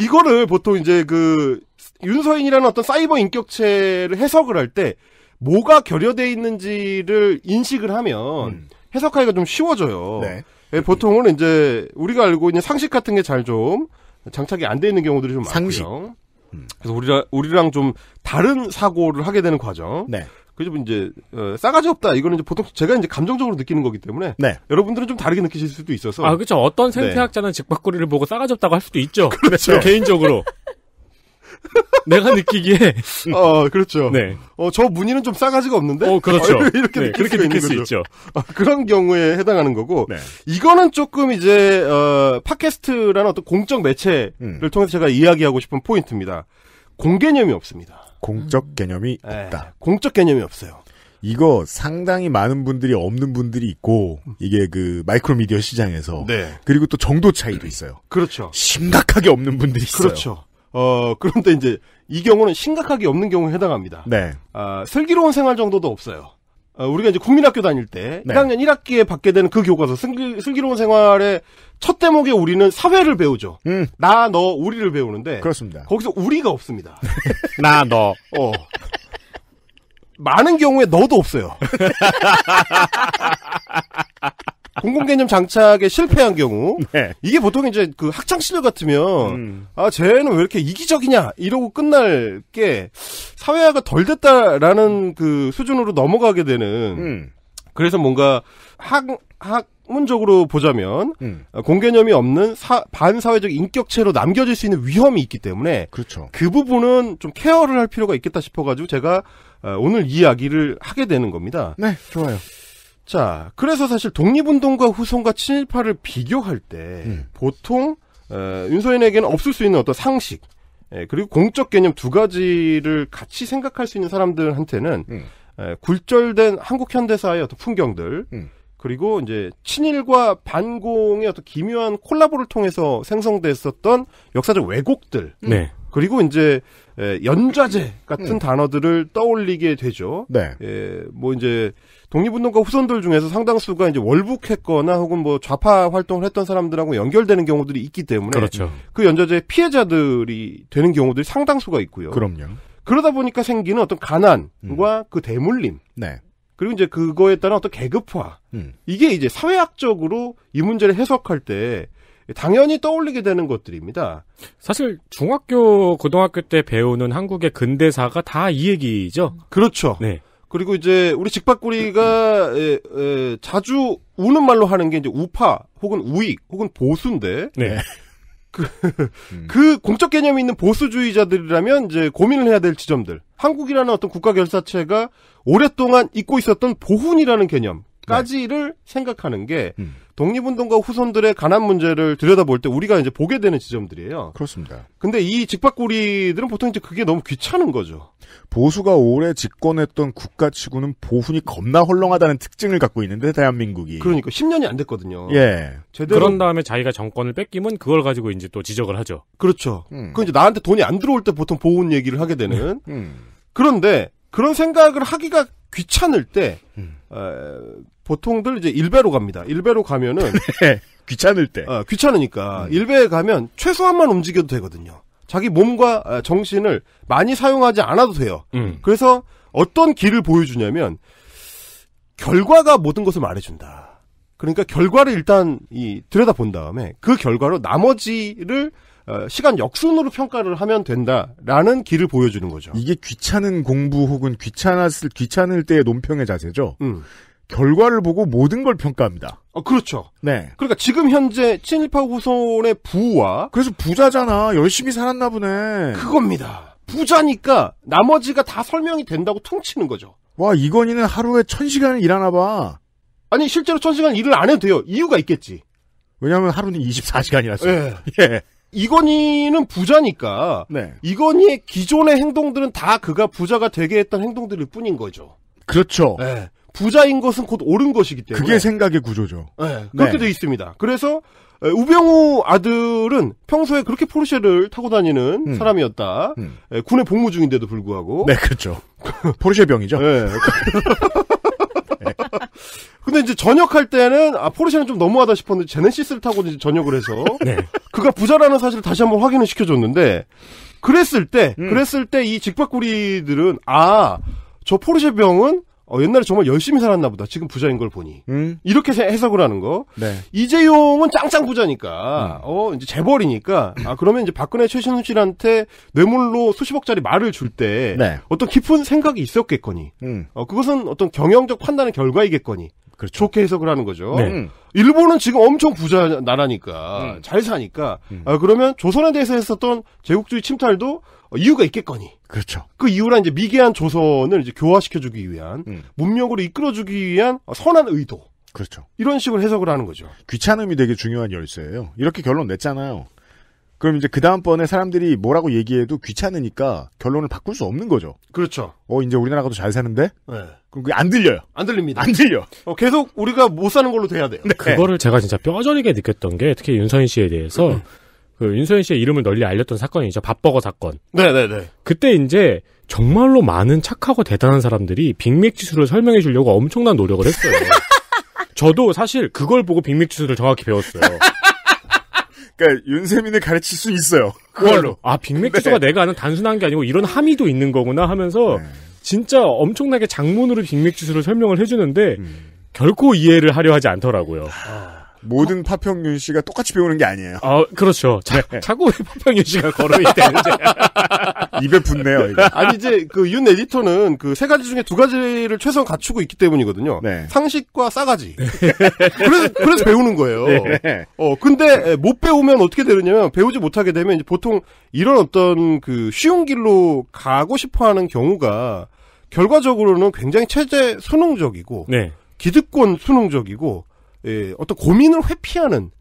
이거를 보통 이제 그, 윤서인이라는 어떤 사이버 인격체를 해석을 할 때, 뭐가 결여돼 있는지를 인식을 하면, 음. 해석하기가 좀 쉬워져요. 네. 예, 예, 보통은 이제 우리가 알고 있는 상식 같은 게 잘 좀 장착이 안 돼 있는 경우들이 좀 많고요. 음. 그래서 우리랑 우리랑 좀 다른 사고를 하게 되는 과정. 네. 그래 이제 어, 싸가지 없다 이거는 이제 보통 제가 이제 감정적으로 느끼는 거기 때문에 네. 여러분들은 좀 다르게 느끼실 수도 있어서 아 그렇죠 어떤 네. 생태학자는 네. 직박구리를 보고 싸가지 없다고 할 수도 있죠 그렇죠 개인적으로 내가 느끼기에. 어, 그렇죠. 네. 어, 저 무늬는 좀 싸가지가 없는데? 어, 그렇죠. 어, 이렇게 네, 느낄, 느낄 수 있죠. 어, 그런 경우에 해당하는 거고. 네. 이거는 조금 이제, 어, 팟캐스트라는 어떤 공적 매체를 음. 통해서 제가 이야기하고 싶은 포인트입니다. 공개념이 없습니다. 공적 개념이 음. 없다. 네, 공적 개념이 없어요. 이거 상당히 많은 분들이 없는 분들이 있고 이게 그 마이크로미디어 시장에서 네. 그리고 또 정도 차이도 있어요. 그렇죠. 심각하게 없는 분들이 있어요. 그렇죠. 어, 그런데 이제 이 경우는 심각하게 없는 경우에 해당합니다. 네. 아, 슬기로운 생활 정도도 없어요. 어, 우리가 이제 국민학교 다닐 때 네. 1학년 1학기에 받게 되는 그 교과서 슬기, 슬기로운 생활의 첫 대목에 우리는 사회를 배우죠. 음. 나, 너, 우리를 배우는데 그렇습니다. 거기서 우리가 없습니다. 나, 너. 어. 많은 경우에 너도 없어요. 공공개념 장착에 실패한 경우 네. 이게 보통 이제 그 학창 시절 같으면 음. 아 쟤는 왜 이렇게 이기적이냐 이러고 끝날 게 사회화가 덜 됐다라는 그 수준으로 넘어가게 되는 음. 그래서 뭔가 학 학문적으로 보자면 음. 공개념이 없는 사, 반사회적 인격체로 남겨질 수 있는 위험이 있기 때문에 그렇죠. 그 부분은 좀 케어를 할 필요가 있겠다 싶어가지고 제가 어, 오늘 이야기를 하게 되는 겁니다. 네, 좋아요. 자, 그래서 사실 독립운동과 후손과 친일파를 비교할 때 음. 보통 어, 윤서인에게는 없을 수 있는 어떤 상식 예, 그리고 공적 개념 두 가지를 같이 생각할 수 있는 사람들한테는 음. 예, 굴절된 한국 현대사의 어떤 풍경들 음. 그리고 이제 친일과 반공의 어떤 기묘한 콜라보를 통해서 생성됐었던 역사적 왜곡들 네. 그리고 이제 연좌제 같은 음. 단어들을 떠올리게 되죠. 네. 예, 뭐 이제 독립운동가 후손들 중에서 상당수가 이제 월북했거나 혹은 뭐 좌파 활동을 했던 사람들하고 연결되는 경우들이 있기 때문에 그렇죠. 그 연좌제의 피해자들이 되는 경우들이 상당수가 있고요. 그럼요. 그러다 보니까 생기는 어떤 가난과 음. 그 대물림. 네. 그리고 이제 그거에 따른 어떤 계급화. 음. 이게 이제 사회학적으로 이 문제를 해석할 때 당연히 떠올리게 되는 것들입니다. 사실 중학교, 고등학교 때 배우는 한국의 근대사가 다 이 얘기죠. 그렇죠. 네. 그리고 이제 우리 직박구리가 에, 에, 자주 우는 말로 하는 게 이제 우파 혹은 우익 혹은 보수인데 네. 그, 음. 그 공적 개념이 있는 보수주의자들이라면 이제 고민을 해야 될 지점들. 한국이라는 어떤 국가 결사체가 오랫동안 잊고 있었던 보훈이라는 개념, 까지를 네. 생각하는 게 음. 독립운동가 후손들의 가난 문제를 들여다볼 때 우리가 이제 보게 되는 지점들이에요. 그렇습니다. 근데 이 직박구리들은 보통 이제 그게 너무 귀찮은 거죠. 보수가 오래 집권했던 국가치고는 보훈이 겁나 헐렁하다는 특징을 갖고 있는데 대한민국이. 그러니까 10년이 안 됐거든요. 예. 제대로... 그런 다음에 자기가 정권을 뺏기면 그걸 가지고 이제 또 지적을 하죠. 그렇죠. 음. 그 이제 나한테 돈이 안 들어올 때 보통 보훈 얘기를 하게 되는. 음. 음. 그런데 그런 생각을 하기가 귀찮을 때 음. 에... 보통들 이제 일베로 갑니다. 일베로 가면은 네, 귀찮을 때. 어, 귀찮으니까 음. 일베에 가면 최소한만 움직여도 되거든요. 자기 몸과 어, 정신을 많이 사용하지 않아도 돼요. 음. 그래서 어떤 길을 보여주냐면 결과가 모든 것을 말해준다. 그러니까 결과를 일단 이 들여다본 다음에 그 결과로 나머지를 어, 시간 역순으로 평가를 하면 된다라는 길을 보여주는 거죠. 이게 귀찮은 공부 혹은 귀찮았을 귀찮을 때의 논평의 자세죠. 음. 결과를 보고 모든 걸 평가합니다. 어, 그렇죠. 네. 그러니까 지금 현재 친일파 후손의 부와 그래서 부자잖아. 열심히 살았나 보네. 그겁니다. 부자니까 나머지가 다 설명이 된다고 퉁치는 거죠. 와, 이건희는 하루에 천 시간을 일하나 봐. 아니, 실제로 천 시간 일을 안 해도 돼요. 이유가 있겠지. 왜냐면 하 하루는 24시간이라서. 예. 예. 이건희는 부자니까 네. 이건희의 기존의 행동들은 다 그가 부자가 되게 했던 행동들일 뿐인 거죠. 그렇죠. 예. 부자인 것은 곧 옳은 것이기 때문에 그게 생각의 구조죠. 예, 네, 그렇게 네. 돼 있습니다. 그래서 우병우 아들은 평소에 그렇게 포르쉐를 타고 다니는 음. 사람이었다. 음. 군에 복무 중인데도 불구하고. 네, 그렇죠. 포르쉐 병이죠. 네. 근데 이제 전역할 때는 아 포르쉐는 좀 너무하다 싶었는데 제네시스를 타고 이제 전역을 해서 네. 그가 부자라는 사실을 다시 한번 확인을 시켜줬는데 그랬을 때 음. 그랬을 때 이 직박구리들은 아 저 포르쉐 병은 어, 옛날에 정말 열심히 살았나 보다. 지금 부자인 걸 보니. 음. 이렇게 해석을 하는 거. 네. 이재용은 짱짱 부자니까, 음. 어, 이제 재벌이니까, 아, 그러면 이제 박근혜 최신우 씨한테 뇌물로 수십억짜리 말을 줄 때, 네. 어떤 깊은 생각이 있었겠거니, 음. 어, 그것은 어떤 경영적 판단의 결과이겠거니, 그렇죠. 좋게 해석을 하는 거죠. 네. 음. 일본은 지금 엄청 부자 나라니까, 음. 잘 사니까, 음. 아, 그러면 조선에 대해서 했었던 제국주의 침탈도 이유가 있겠거니, 그렇죠. 그 이후라 이제 미개한 조선을 이제 교화시켜주기 위한 음. 문명으로 이끌어주기 위한 선한 의도. 그렇죠. 이런 식으로 해석을 하는 거죠. 귀찮음이 되게 중요한 열쇠예요. 이렇게 결론 냈잖아요. 그럼 이제 그 다음번에 사람들이 뭐라고 얘기해도 귀찮으니까 결론을 바꿀 수 없는 거죠. 그렇죠. 어, 이제 우리나라가도 잘 사는데? 네. 그럼 그게 안 들려요. 안 들립니다. 안 들려. 어, 계속 우리가 못 사는 걸로 돼야 돼요. 네. 그거를 제가 진짜 뼈저리게 느꼈던 게 특히 윤서인 씨에 대해서 음. 그 윤소연 씨의 이름을 널리 알렸던 사건이죠. 밥버거 사건. 네네네. 그때 이제 정말로 많은 착하고 대단한 사람들이 빅맥 지수를 설명해 주려고 엄청난 노력을 했어요. 저도 사실 그걸 보고 빅맥 지수를 정확히 배웠어요. 그러니까 윤세민을 가르칠 수 있어요. 그걸로. 아 빅맥 네. 지수가 네. 내가 아는 단순한 게 아니고 이런 함의도 있는 거구나 하면서 네. 진짜 엄청나게 장문으로 빅맥 지수를 설명을 해주는데 음. 결코 이해를 하려 하지 않더라고요. 아... 모든 파평윤 씨가 똑같이 배우는 게 아니에요. 아, 그렇죠. 자, 네. 자꾸 왜 파평윤 씨가 걸어이 되는지. 입에 붙네요, 이거. 아니, 이제 그 윤 에디터는 그 세 가지 중에 두 가지를 최소한 갖추고 있기 때문이거든요. 네. 상식과 싸가지. 네. 그래서, 그래서 배우는 거예요. 네. 어, 근데 못 배우면 어떻게 되느냐면 배우지 못하게 되면 이제 보통 이런 어떤 그 쉬운 길로 가고 싶어 하는 경우가 결과적으로는 굉장히 체제 수능적이고 네. 기득권 수능적이고 예, 어떤 고민을 회피하는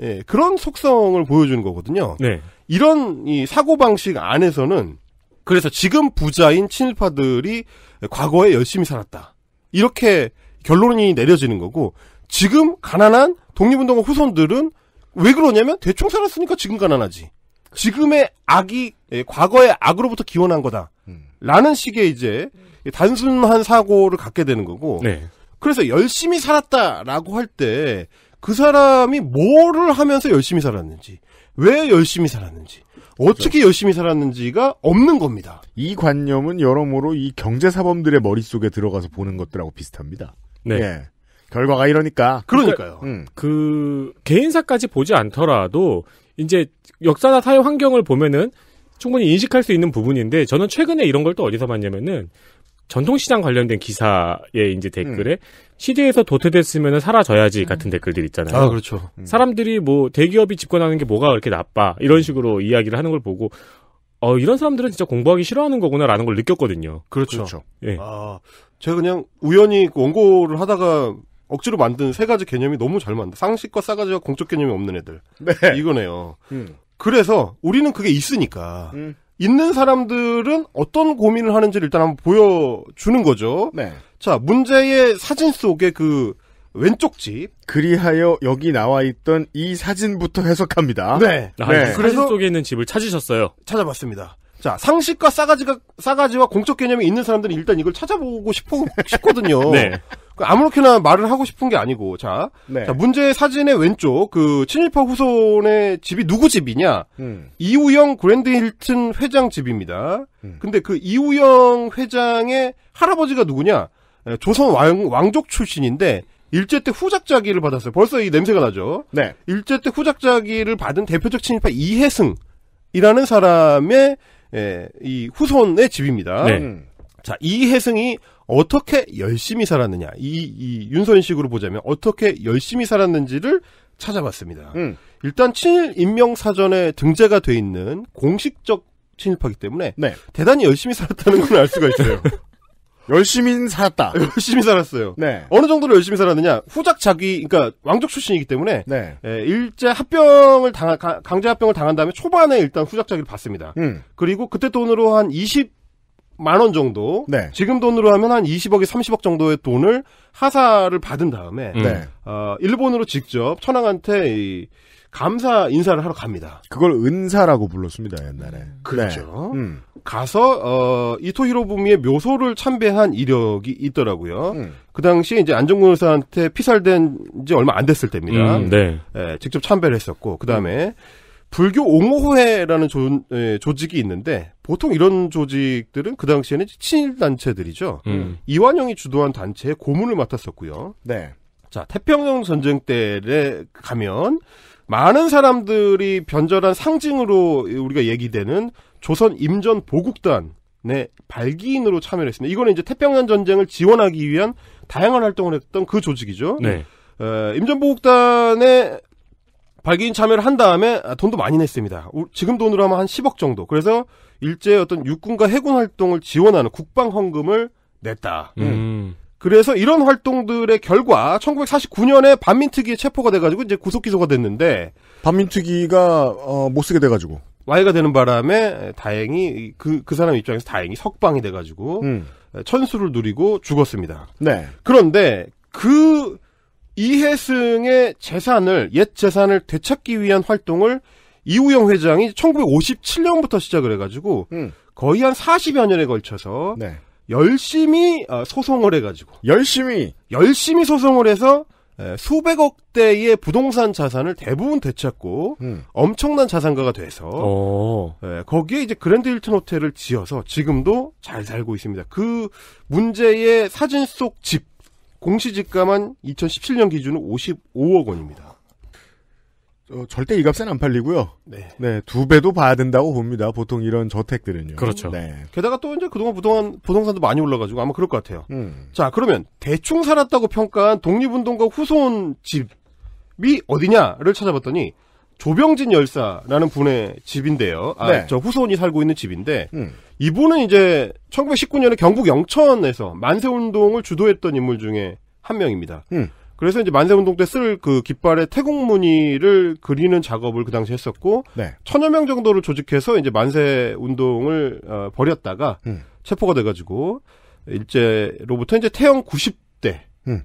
예, 그런 속성을 보여주는 거거든요. 네. 이런 이 사고 방식 안에서는 그래서 지금 부자인 친일파들이 과거에 열심히 살았다. 이렇게 결론이 내려지는 거고 지금 가난한 독립운동가 후손들은 왜 그러냐면 대충 살았으니까 지금 가난하지. 지금의 악이 예, 과거의 악으로부터 기원한 거다. 음. 라는 식의 이제 단순한 사고를 갖게 되는 거고 네. 그래서 열심히 살았다라고 할 때 그 사람이 뭐를 하면서 열심히 살았는지, 왜 열심히 살았는지, 어떻게 그렇죠. 열심히 살았는지가 없는 겁니다. 이 관념은 여러모로 이 경제사범들의 머릿속에 들어가서 보는 것들하고 비슷합니다. 네. 예. 결과가 이러니까. 그러니까요. 그 음. 그, 개인사까지 보지 않더라도, 이제 역사나 사회 환경을 보면은 충분히 인식할 수 있는 부분인데, 저는 최근에 이런 걸 또 어디서 봤냐면은, 전통시장 관련된 기사의 이제 댓글에 음. 시대에서 도태됐으면 사라져야지 같은 음. 댓글들 있잖아요. 아, 그렇죠. 음. 사람들이 뭐 대기업이 집권하는 게 뭐가 그렇게 나빠 이런 음. 식으로 이야기를 하는 걸 보고 어 이런 사람들은 진짜 공부하기 싫어하는 거구나라는 걸 느꼈거든요. 그렇죠. 그렇죠. 예. 아, 제가 그냥 우연히 원고를 하다가 억지로 만든 세 가지 개념이 너무 잘 만든 상식과 싸가지와 공적 개념이 없는 애들. 네. 이거네요. 음. 그래서 우리는 그게 있으니까 음. 있는 사람들은 어떤 고민을 하는지를 일단 한번 보여주는 거죠. 네. 자, 문제의 사진 속에그 왼쪽 집. 그리하여 여기 나와 있던 이 사진부터 해석합니다. 네. 아, 네. 그 그래서 속에 있는 집을 찾으셨어요. 찾아봤습니다. 자, 상식과 싸가지가, 싸가지와 공적 개념이 있는 사람들은 일단 이걸 찾아보고 싶어, 싶거든요. 네. 그 아무렇게나 말을 하고 싶은 게 아니고 자, 네. 자 문제의 사진의 왼쪽 그 친일파 후손의 집이 누구 집이냐 음. 이우영 그랜드 힐튼 회장 집입니다. 음. 근데 그 이우영 회장의 할아버지가 누구냐 예, 조선 왕, 왕족 출신인데 일제 때 후작자기를 받았어요. 벌써 이 냄새가 나죠. 네. 일제 때 후작자기를 받은 대표적 친일파 이혜승이라는 사람의 예, 이 후손의 집입니다. 네. 음. 자 이혜승이 어떻게 열심히 살았느냐 이, 이 윤선식으로 보자면 어떻게 열심히 살았는지를 찾아봤습니다. 음. 일단 친일 인명 사전에 등재가 돼 있는 공식적 친일파기 때문에 네. 대단히 열심히 살았다는 걸 알 수가 있어요. 열심히 살았다. 열심히 살았어요. 네. 어느 정도로 열심히 살았느냐? 후작 자기, 그러니까 왕족 출신이기 때문에 네. 예, 일제 합병을 당한 강제 합병을 당한 다음에 초반에 일단 후작 자기를 봤습니다 음. 그리고 그때 돈으로 한 20. 만원 정도. 네. 지금 돈으로 하면 한 20억에 30억 정도의 돈을 하사를 받은 다음에 음. 네. 어, 일본으로 직접 천황한테 이 감사 인사를 하러 갑니다. 그걸 은사라고 불렀습니다 옛날에. 그렇죠. 네. 음. 가서 어, 이토 히로부미의 묘소를 참배한 이력이 있더라고요. 음. 그 당시에 이제 안정근 의사한테 피살된 지 얼마 안 됐을 때입니다. 음, 네. 예, 직접 참배를 했었고 그 다음에. 음. 불교 옹호회라는 조, 예, 조직이 있는데 보통 이런 조직들은 그 당시에는 친일 단체들이죠. 음. 음. 이완영이 주도한 단체의 고문을 맡았었고요. 네. 자 태평양 전쟁 때에 가면 많은 사람들이 변절한 상징으로 우리가 얘기되는 조선 임전 보국단의 발기인으로 참여를 했습니다. 이거는 이제 태평양 전쟁을 지원하기 위한 다양한 활동을 했던 그 조직이죠. 네. 어, 임전보국단의 발기인 참여를 한 다음에 돈도 많이 냈습니다. 지금 돈으로 하면 한 10억 정도. 그래서 일제 어떤 육군과 해군 활동을 지원하는 국방 헌금을 냈다. 음. 음. 그래서 이런 활동들의 결과 1949년에 반민특위에 체포가 돼가지고 이제 구속 기소가 됐는데 반민특위가 어, 못 쓰게 돼가지고 와해가 되는 바람에 다행히 그그 그 사람 입장에서 다행히 석방이 돼가지고 음. 천수를 누리고 죽었습니다. 네. 그런데 그 이혜승의 재산을 옛 재산을 되찾기 위한 활동을 이우영 회장이 1957년부터 시작을 해가지고 음. 거의 한 40여 년에 걸쳐서 네. 열심히 어, 소송을 해가지고 열심히 열심히 소송을 해서 수백억 대의 부동산 자산을 대부분 되찾고 음. 엄청난 자산가가 돼서 오. 어. 거기에 이제 그랜드 힐튼 호텔을 지어서 지금도 잘 살고 있습니다. 그 문제의 사진 속집 공시지가만 2017년 기준은 55억 원입니다. 어, 절대 이값는안 팔리고요. 네. 네, 두 배도 봐야 된다고 봅니다. 보통 이런 저택들은요. 그렇죠. 네. 게다가 또 이제 그동안 부동산, 부동산도 많이 올라가지고 아마 그럴 것 같아요. 음. 자, 그러면 대충 살았다고 평가한 독립운동가 후손 집이 어디냐를 찾아봤더니 조병진 열사라는 분의 집인데요. 아, 네. 저 후손이 살고 있는 집인데 음. 이분은 이제 1919년에 경북 영천에서 만세 운동을 주도했던 인물 중에 한 명입니다. 음. 그래서 이제 만세 운동 때 쓸 그 깃발의 태국 무늬를 그리는 작업을 그 당시 했었고 네. 천여 명 정도를 조직해서 이제 만세 운동을 어, 버렸다가 음. 체포가 돼가지고 일제로부터 이제 태형 90대의 음.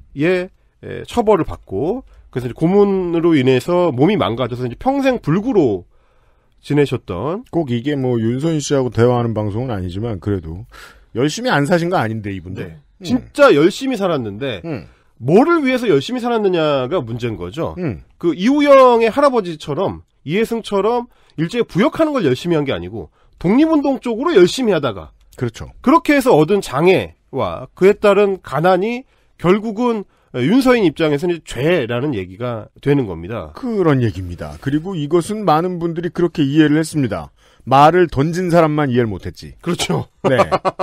처벌을 받고 그래서 고문으로 인해서 몸이 망가져서 이제 평생 불구로 지내셨던 꼭 이게 뭐 윤선 씨하고 대화하는 방송은 아니지만 그래도 열심히 안 사신 거 아닌데 이분들 네. 음. 진짜 열심히 살았는데 음. 뭐를 위해서 열심히 살았느냐가 문제인 거죠. 음. 그 이우영의 할아버지처럼 이해승처럼 일제에 부역하는 걸 열심히 한 게 아니고 독립운동 쪽으로 열심히 하다가 그렇죠. 그렇게 해서 얻은 장애와 그에 따른 가난이 결국은 어, 윤서인 입장에서는 죄라는 얘기가 되는 겁니다. 그런 얘기입니다. 그리고 이것은 많은 분들이 그렇게 이해를 했습니다. 말을 던진 사람만 이해를 못했지. 그렇죠. 네.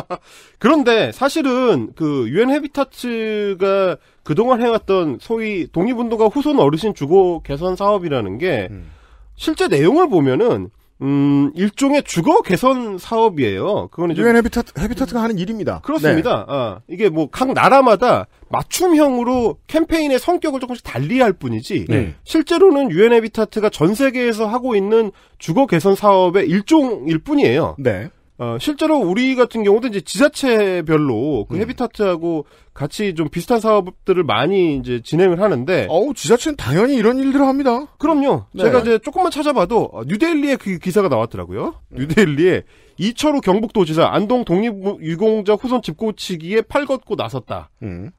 그런데 사실은 그 유엔 헤비타츠가 그동안 해왔던 소위 독립운동가 후손 어르신 주거 개선 사업이라는 게 음. 실제 내용을 보면은 음, 일종의 주거 개선 사업이에요. 그거는 이제. 유엔 헤비타트, 헤비타트가 하는 일입니다. 그렇습니다. 네. 아, 이게 뭐 각 나라마다 맞춤형으로 캠페인의 성격을 조금씩 달리할 뿐이지, 네. 실제로는 유엔 헤비타트가 전 세계에서 하고 있는 주거 개선 사업의 일종일 뿐이에요. 네. 어, 실제로 우리 같은 경우도 이제 지자체별로 그 음. 헤비타트하고 같이 좀 비슷한 사업들을 많이 이제 진행을 하는데. 어우, 지자체는 당연히 이런 일들을 합니다. 그럼요. 네. 제가 이제 조금만 찾아봐도 어, 뉴델리에 그 기사가 나왔더라고요. 음. 뉴델리에 이철우 경북도지사 안동 독립유공자 후손 집고치기에 팔걷고 나섰다를 음.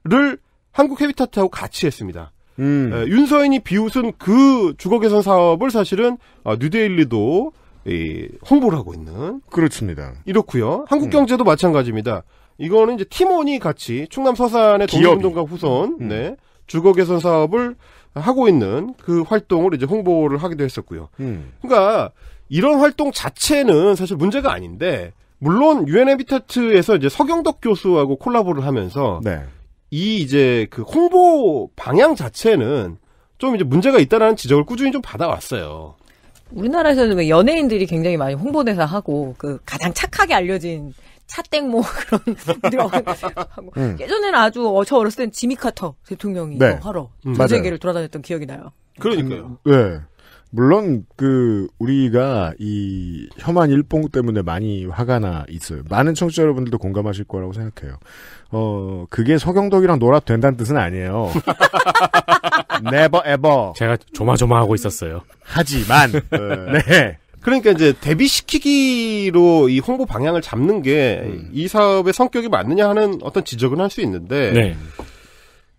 한국 헤비타트하고 같이 했습니다. 에, 음. 어, 윤서인이 비웃은 그 주거 개선 사업을 사실은 어, 뉴데일리도 이 홍보를 하고 있는 그렇습니다. 이렇고요. 한국경제도 음. 마찬가지입니다. 이거는 이제 팀원이 같이 충남 서산의 독립운동가 후손 음. 네, 주거 개선 사업을 하고 있는 그 활동을 이제 홍보를 하기도 했었고요. 음. 그러니까 이런 활동 자체는 사실 문제가 아닌데 물론 유엔 헤비타트에서 이제 서경덕 교수하고 콜라보를 하면서 네. 이 이제 그 홍보 방향 자체는 좀 이제 문제가 있다라는 지적을 꾸준히 좀 받아왔어요. 우리나라에서는 연예인들이 굉장히 많이 홍보대사 하고 그 가장 착하게 알려진 차땡모 그런 분들 하고 음. 예전에는 아주 어저 어렸을 땐 지미 카터 대통령이 네. 하러 음, 전 세계를 돌아다녔던 기억이 나요. 그러니까요. 예. 네. 물론 그 우리가 이 혐한 일봉 때문에 많이 화가 나 있어요. 많은 청취자 여러분들도 공감하실 거라고 생각해요. 어 그게 서경덕이랑 놀아도 된다는 뜻은 아니에요. Never ever. 제가 조마조마하고 있었어요. 하지만 어, 네. 네. 그러니까 이제 데뷔시키기로이 홍보 방향을 잡는 게이 음. 사업의 성격이 맞느냐 하는 어떤 지적은 할 수 있는데 네.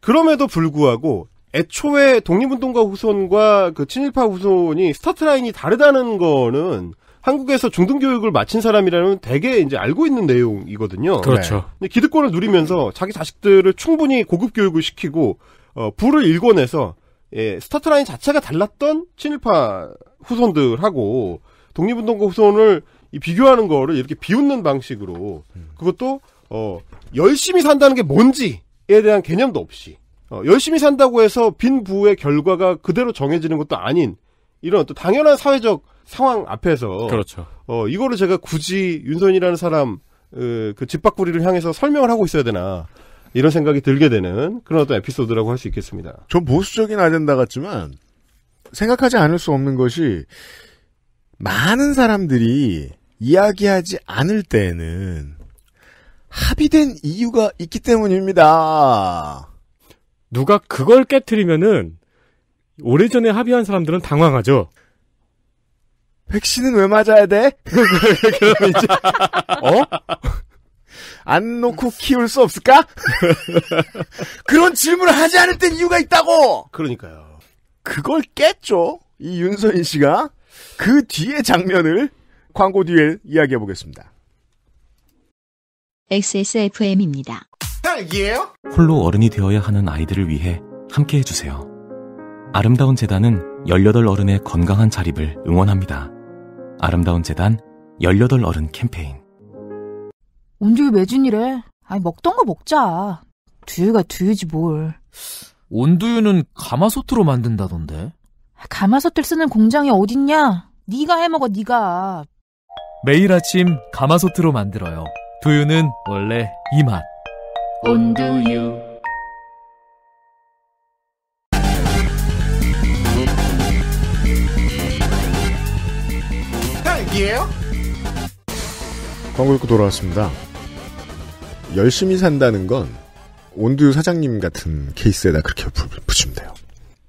그럼에도 불구하고 애초에 독립운동가 후손과 그 친일파 후손이 스타트라인이 다르다는 거는 한국에서 중등교육을 마친 사람이라면 되게 이제 알고 있는 내용이거든요. 그렇죠. 네. 기득권을 누리면서 자기 자식들을 충분히 고급 교육을 시키고 어, 부를 일궈내서 예, 스타트라인 자체가 달랐던 친일파 후손들하고 독립운동가 후손을 비교하는 거를 이렇게 비웃는 방식으로 음. 그것도 어, 열심히 산다는 게 뭔지에 대한 개념도 없이 어, 열심히 산다고 해서 빈 부의 결과가 그대로 정해지는 것도 아닌 이런 또 당연한 사회적 상황 앞에서 그렇죠. 어, 이거를 제가 굳이 윤선이라는 사람 어, 그 집밥구리를 향해서 설명을 하고 있어야 되나 이런 생각이 들게 되는 그런 어떤 에피소드라고 할 수 있겠습니다. 저 보수적인 아젠다 같지만 생각하지 않을 수 없는 것이 많은 사람들이 이야기하지 않을 때에는 합의된 이유가 있기 때문입니다. 누가 그걸 깨뜨리면은 오래전에 합의한 사람들은 당황하죠. 백신은 왜 맞아야 돼? 그럼 이제 어? 안 놓고 키울 수 없을까? 그런 질문을 하지 않을 땐 이유가 있다고. 그러니까요. 그걸 깼죠. 이 윤서인 씨가 그 뒤의 장면을 광고 뒤에 이야기해 보겠습니다. XSFM입니다. 딸기예요? 홀로 어른이 되어야 하는 아이들을 위해 함께 해주세요. 아름다운 재단은 18 어른의 건강한 자립을 응원합니다. 아름다운 재단 18 어른 캠페인. 언제 매진이래? 아니 먹던 거 먹자. 두유가 두유지 뭘. 온두유는 가마솥으로 만든다던데. 가마솥을 쓰는 공장이 어딨냐? 네가 해먹어 네가. 매일 아침 가마솥으로 만들어요. 두유는 원래 이 맛. 온두유 딸기 광고 읽고 돌아왔습니다. 열심히 산다는 건 온두유 사장님 같은 케이스에다 그렇게 붙이면 돼요.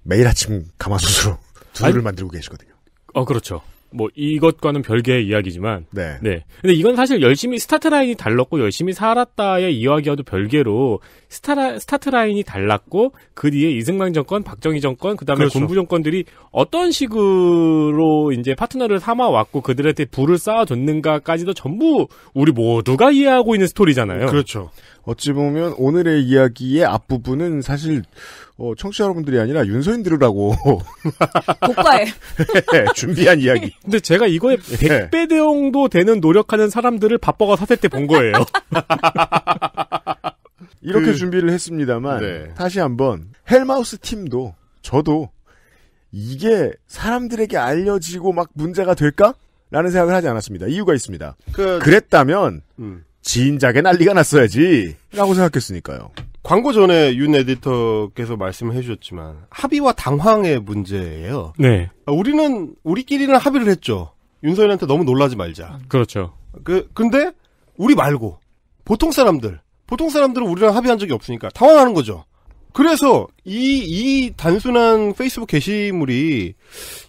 매일 아침 가마솥으로 두유를 만들고 계시거든요. 어, 그렇죠. 뭐 이것과는 별개의 이야기지만 네. 네. 근데 이건 사실 열심히 스타트 라인이 달랐고 열심히 살았다의 이야기와도 별개로 스타라, 스타트 라인이 달랐고 그 뒤에 이승만 정권, 박정희 정권, 그다음에 그렇죠. 군부 정권들이 어떤 식으로 이제 파트너를 삼아 왔고 그들한테 부를 쌓아 줬는가까지도 전부 우리 모두가 이해하고 있는 스토리잖아요. 그렇죠. 어찌 보면 오늘의 이야기의 앞부분은 사실 어, 청취자 여러분들이 아니라 윤서인 들으라고 독과에 예, 준비한 이야기. 근데 제가 이거에 100배 예. 대용도 되는 노력하는 사람들을 바빠가 사태 때 본 거예요. 이렇게 그, 준비를 했습니다만 네. 다시 한번 헬마우스 팀도 저도 이게 사람들에게 알려지고 막 문제가 될까? 라는 생각을 하지 않았습니다. 이유가 있습니다. 그, 랬다면 음. 진작에 난리가 났어야지. 라고 생각했으니까요. 광고 전에 윤 에디터께서 말씀해 주셨지만 합의와 당황의 문제예요. 네. 아, 우리는 우리끼리는 합의를 했죠. 윤서연한테 너무 놀라지 말자. 그렇죠. 그 근데 우리 말고 보통 사람들 보통 사람들은 우리랑 합의한 적이 없으니까 당황하는 거죠. 그래서 이 이 단순한 페이스북 게시물이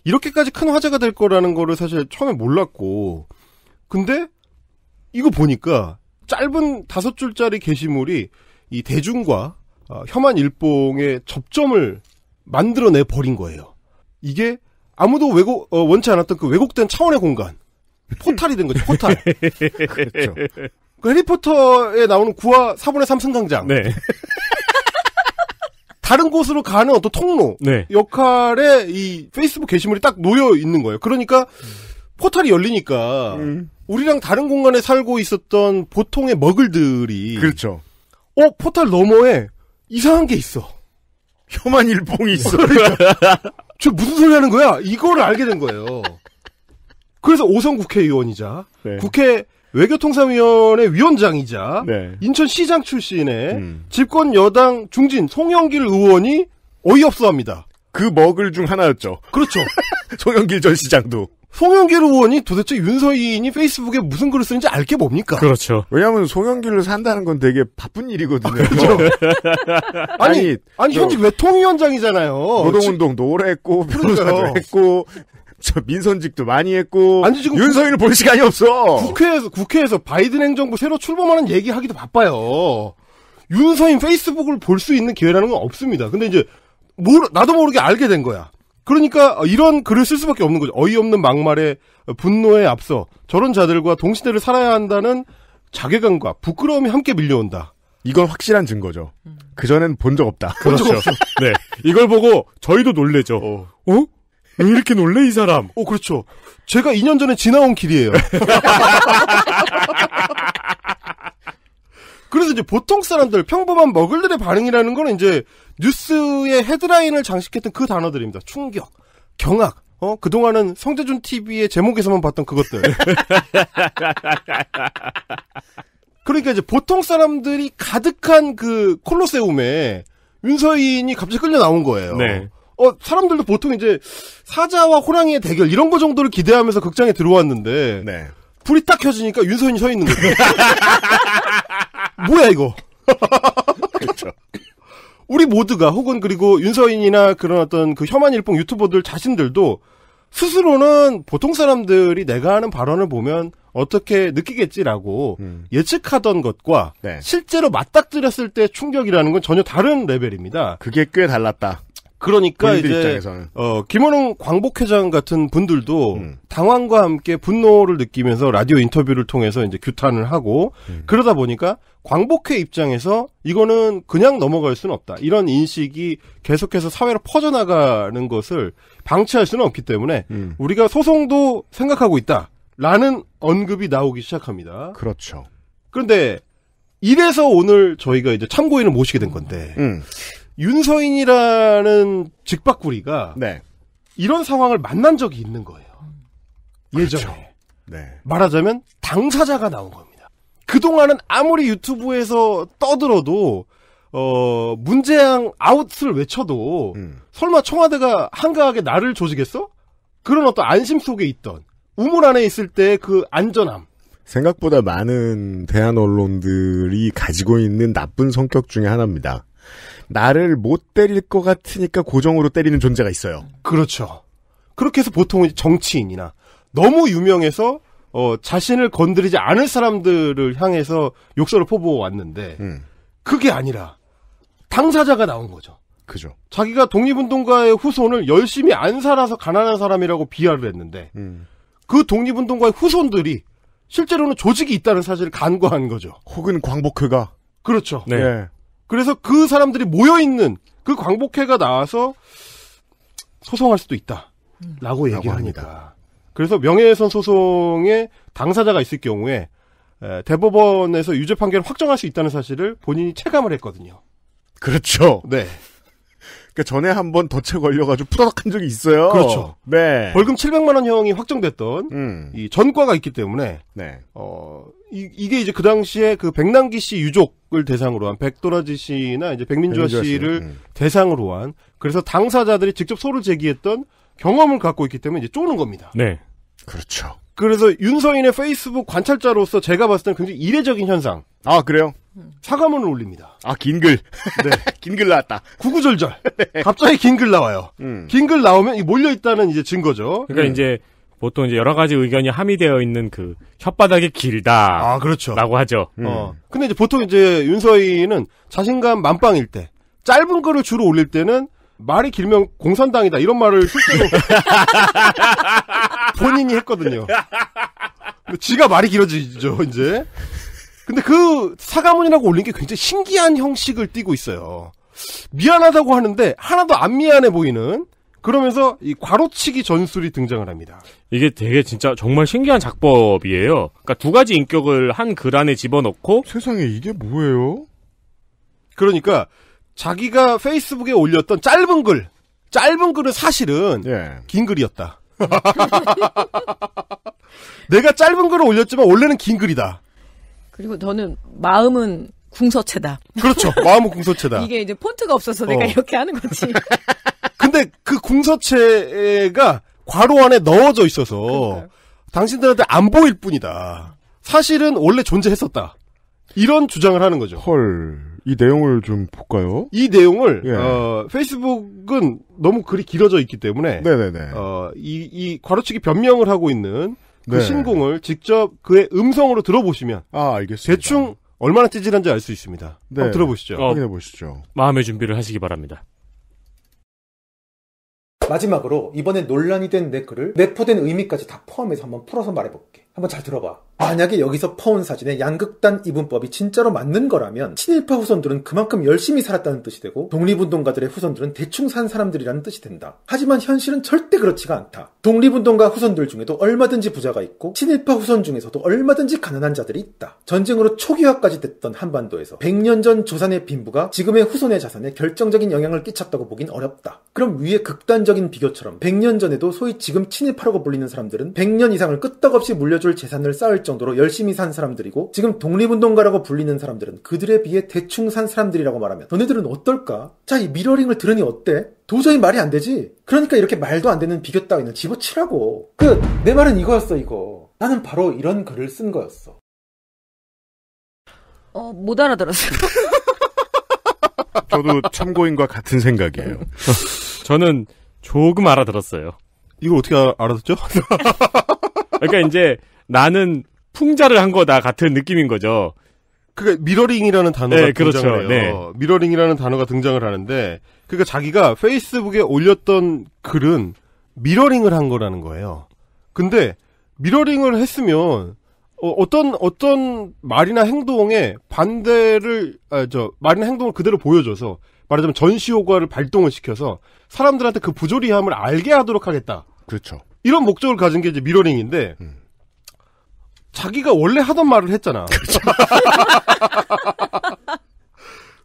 이렇게까지 큰 화제가 될 거라는 거를 사실 처음에 몰랐고 근데 이거 보니까 짧은 다섯 줄짜리 게시물이 이 대중과 어, 혐한 일봉의 접점을 만들어내 버린 거예요. 이게 아무도 왜곡 어, 원치 않았던 그 왜곡된 차원의 공간 포탈이 된 거죠. 포탈. 그렇죠. 그 그러니까 해리포터에 나오는 9화 4분의 3 승강장. 네. 다른 곳으로 가는 어떤 통로 네. 역할에 이 페이스북 게시물이 딱 놓여 있는 거예요. 그러니까 음. 포탈이 열리니까 음. 우리랑 다른 공간에 살고 있었던 보통의 머글들이 그렇죠. 어 포탈 너머에 이상한 게 있어. 혐한 일봉이 있어. 그러니까. 저, 무슨 소리 하는 거야? 이거를 알게 된 거예요. 그래서 오성 국회의원이자 네. 국회 외교통상위원회 위원장이자 네. 인천시장 출신의 음. 집권 여당 중진 송영길 의원이 어이없어합니다. 그 먹을 중 하나였죠. 그렇죠. 송영길 전 시장도. 송영길 의원이 도대체 윤서인이 페이스북에 무슨 글을 쓰는지 알게 뭡니까? 그렇죠. 왜냐하면 송영길을 산다는 건 되게 바쁜 일이거든요. 아, 그렇죠. 그렇죠? 아니, 아니 저, 현직 외통위원장이잖아요. 노동운동도 오래 했고 변호사도 했고 저 민선직도 많이 했고 아니 지금 윤서인을 볼 시간이 없어. 국회에서 국회에서 바이든 행정부 새로 출범하는 얘기하기도 바빠요. 윤서인 페이스북을 볼 수 있는 기회라는 건 없습니다. 근데 이제 모르, 나도 모르게 알게 된 거야. 그러니까 이런 글을 쓸 수밖에 없는 거죠. 어이없는 막말에 분노에 앞서 저런 자들과 동시대를 살아야 한다는 자괴감과 부끄러움이 함께 밀려온다. 이건 확실한 증거죠. 그전엔 본 적 없다. 그렇죠. 네. 이걸 보고 저희도 놀래죠. 어? 어? 왜 이렇게 놀래 이 사람? 어, 그렇죠. 제가 2년 전에 지나온 길이에요. 그래서 이제 보통 사람들, 평범한 머글들의 반응이라는 거는 이제 뉴스의 헤드라인을 장식했던 그 단어들입니다. 충격, 경악, 어, 그동안은 성재준 TV의 제목에서만 봤던 그것들. 그러니까 이제 보통 사람들이 가득한 그 콜로세움에 윤서인이 갑자기 끌려 나온 거예요. 네. 어, 사람들도 보통 이제 사자와 호랑이의 대결 이런 거 정도를 기대하면서 극장에 들어왔는데. 네. 불이 딱 켜지니까 윤서인이 서 있는 거예요. 뭐야 이거? 그렇죠. 우리 모두가 혹은 그리고 윤서인이나 그런 어떤 그 혐한 일봉 유튜버들 자신들도 스스로는 보통 사람들이 내가 하는 발언을 보면 어떻게 느끼겠지라고 음. 예측하던 것과 네. 실제로 맞닥뜨렸을 때 충격이라는 건 전혀 다른 레벨입니다. 그게 꽤 달랐다. 그러니까 이제 입장에서는. 어 김원웅 광복회장 같은 분들도 음. 당황과 함께 분노를 느끼면서 라디오 인터뷰를 통해서 이제 규탄을 하고 음. 그러다 보니까 광복회 입장에서 이거는 그냥 넘어갈 수는 없다 이런 인식이 계속해서 사회로 퍼져나가는 것을 방치할 수는 없기 때문에 음. 우리가 소송도 생각하고 있다라는 언급이 나오기 시작합니다. 그렇죠. 그런데 이래서 오늘 저희가 이제 참고인을 모시게 된 건데. 음. 윤서인이라는 직박구리가 네. 이런 상황을 만난 적이 있는 거예요. 그렇죠. 예전에. 그렇죠. 네. 말하자면 당사자가 나온 겁니다. 그동안은 아무리 유튜브에서 떠들어도 어, 문재양 아웃을 외쳐도 음. 설마 청와대가 한가하게 나를 조지겠어? 그런 어떤 안심 속에 있던 우물 안에 있을 때 그 안전함. 생각보다 많은 대한 언론들이 가지고 있는 나쁜 성격 중의 하나입니다. 나를 못 때릴 것 같으니까 고정으로 때리는 존재가 있어요. 그렇죠. 그렇게 해서 보통 정치인이나 너무 유명해서 어, 자신을 건드리지 않을 사람들을 향해서 욕설을 퍼부어 왔는데 음. 그게 아니라 당사자가 나온 거죠. 그죠. 자기가 독립운동가의 후손을 열심히 안 살아서 가난한 사람이라고 비하를 했는데 음. 그 독립운동가의 후손들이 실제로는 조직이 있다는 사실을 간과한 거죠. 혹은 광복회가 그렇죠. 네. 네. 그래서 그 사람들이 모여있는 그 광복회가 나와서 소송할 수도 있다. 라고 얘기를 하니다 그래서 명예훼손 소송에 당사자가 있을 경우에 대법원에서 유죄 판결을 확정할 수 있다는 사실을 본인이 체감을 했거든요. 그렇죠. 네. 그 전에 한번 덫에 걸려가지고 푸다닥한 적이 있어요. 그렇죠. 네. 벌금 700만 원형이 확정됐던 음. 이 전과가 있기 때문에 네. 어, 이, 게 이제 그 당시에 그 백남기 씨 유족을 대상으로 한 백도라지 씨나 이제 백민주화, 백민주화 씨를 음. 대상으로 한 그래서 당사자들이 직접 소를 제기했던 경험을 갖고 있기 때문에 이제 쪼는 겁니다. 네. 그렇죠. 그래서 윤서인의 페이스북 관찰자로서 제가 봤을 때는 굉장히 이례적인 현상. 아, 그래요? 사과문을 올립니다. 아, 긴 글. 네. 긴글 나왔다. 구구절절. 네. 갑자기 긴글 나와요. 음. 긴글 나오면 몰려있다는 이제 증거죠. 그러니까 음. 이제 보통 이제 여러 가지 의견이 함의되어 있는 그 혓바닥이 길다. 아, 그렇죠. 라고 하죠. 음. 어. 근데 이제 보통 이제 윤서희는 자신감 만빵일 때 짧은 거를 주로 올릴 때는 말이 길면 공산당이다 이런 말을 실제로 본인이 했거든요. 지가 말이 길어지죠, 이제. 근데 그 사과문이라고 올린 게 굉장히 신기한 형식을 띠고 있어요. 미안하다고 하는데 하나도 안 미안해 보이는 그러면서 이 과로치기 전술이 등장을 합니다. 이게 되게 진짜 정말 신기한 작법이에요. 그러니까 두 가지 인격을 한 글 안에 집어넣고 세상에 이게 뭐예요? 그러니까 자기가 페이스북에 올렸던 짧은 글, 짧은 글은 사실은 예. 긴 글이었다. 내가 짧은 글을 올렸지만 원래는 긴 글이다. 그리고 너는 마음은 궁서체다. 그렇죠. 마음은 궁서체다. 이게 이제 폰트가 없어서 어. 내가 이렇게 하는 거지. 근데 그궁서체가 괄호 안에 넣어져 있어서 그러니까요. 당신들한테 안 보일 뿐이다. 사실은 원래 존재했었다. 이런 주장을 하는 거죠. 헐. 이 내용을 좀 볼까요? 이 내용을 예. 어, 페이스북은 너무 글이 길어져 있기 때문에 네네네. 어, 이, 이 괄호치기 변명을 하고 있는 그 네. 신공을 직접 그의 음성으로 들어보시면 아 알겠습니다. 대충 얼마나 찌질한지 알 수 있습니다. 네. 한번 들어보시죠. 어, 확인해 보시죠. 마음의 준비를 하시기 바랍니다. 마지막으로 이번에 논란이 된 내 글을 내포된 의미까지 다 포함해서 한번 풀어서 말해볼게. 한번 잘 들어봐. 만약에 여기서 퍼온 사진에 양극단 이분법이 진짜로 맞는 거라면 친일파 후손들은 그만큼 열심히 살았다는 뜻이 되고 독립운동가들의 후손들은 대충 산 사람들이라는 뜻이 된다. 하지만 현실은 절대 그렇지가 않다. 독립운동가 후손들 중에도 얼마든지 부자가 있고 친일파 후손 중에서도 얼마든지 가난한 자들이 있다. 전쟁으로 초기화까지 됐던 한반도에서 100년 전 조산의 빈부가 지금의 후손의 자산에 결정적인 영향을 끼쳤다고 보긴 어렵다. 그럼 위에 극단적인 비교처럼 100년 전에도 소위 지금 친일파라고 불리는 사람들은 100년 이상을 끄떡없이 물려줄 재산을 쌓을 정도로 열심히 산 사람들이고 지금 독립운동가라고 불리는 사람들은 그들에 비해 대충 산 사람들이라고 말하면 너네들은 어떨까? 자, 이 미러링을 들으니 어때? 도저히 말이 안 되지? 그러니까 이렇게 말도 안 되는 비교 따위는 집어치라고. 그, 내 말은 이거였어, 이거. 나는 바로 이런 글을 쓴 거였어. 어, 못 알아들었어요. 저도 참고인과 같은 생각이에요. 저는 조금 알아들었어요. 이거 어떻게 알아듣죠? 그러니까 이제 나는 풍자를 한 거다 같은 느낌인 거죠. 그게 미러링이라는 단어가 네, 그렇죠. 등장을 그렇죠. 해요. 네. 미러링이라는 단어가 등장을 하는데 그러니까 자기가 페이스북에 올렸던 글은 미러링을 한 거라는 거예요. 근데 미러링을 했으면 어, 떤 어떤 말이나 행동에 반대를 아, 저 말이나 행동을 그대로 보여줘서 말하자면 전시 효과를 발동을 시켜서 사람들한테 그 부조리함을 알게 하도록 하겠다. 그렇죠. 이런 목적을 가진 게 이제 미러링인데 음. 자기가 원래 하던 말을 했잖아. 그렇죠.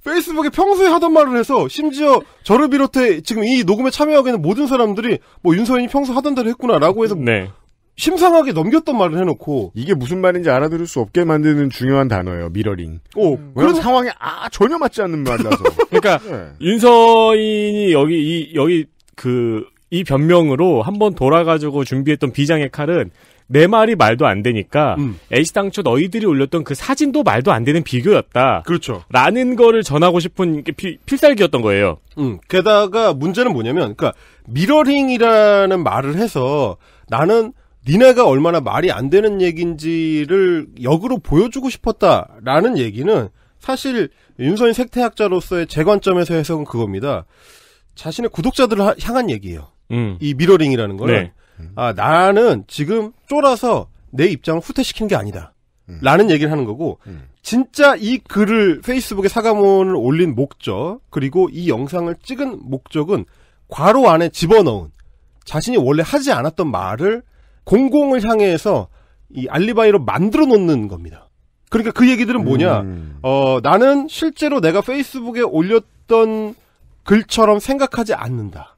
페이스북에 평소에 하던 말을 해서 심지어 저를 비롯해 지금 이 녹음에 참여하고 있는 모든 사람들이 뭐 윤서인이 평소 하던 대로 했구나라고 해서 네. 심상하게 넘겼던 말을 해놓고 이게 무슨 말인지 알아들을 수 없게 만드는 중요한 단어예요 미러링. 오 음. 그런 상황에 아 전혀 맞지 않는 말이라서. 그러니까 네. 윤서인이 여기 이 여기 그 이 변명으로 한번 돌아가지고 준비했던 비장의 칼은 내 말이 말도 안 되니까 음. H 당초 너희들이 올렸던 그 사진도 말도 안 되는 비교였다. 그렇죠. 라는 거를 전하고 싶은 피, 필살기였던 거예요. 음. 게다가 문제는 뭐냐면 그러니까 미러링이라는 말을 해서 나는 니네가 얼마나 말이 안 되는 얘기인지를 역으로 보여주고 싶었다라는 얘기는 사실 윤선이 색태학자로서의 제 관점에서 해석은 그겁니다. 자신의 구독자들을 향한 얘기예요. 음. 이 미러링이라는 거는 네. 음. 아, 나는 지금 쫄아서 내 입장을 후퇴시키는 게 아니다. 음. 라는 얘기를 하는 거고, 음. 진짜 이 글을 페이스북에 사과문을 올린 목적, 그리고 이 영상을 찍은 목적은 과로 안에 집어넣은 자신이 원래 하지 않았던 말을 공공을 향해서 이 알리바이로 만들어 놓는 겁니다. 그러니까 그 얘기들은 뭐냐? 음. 어, 나는 실제로 내가 페이스북에 올렸던 글처럼 생각하지 않는다.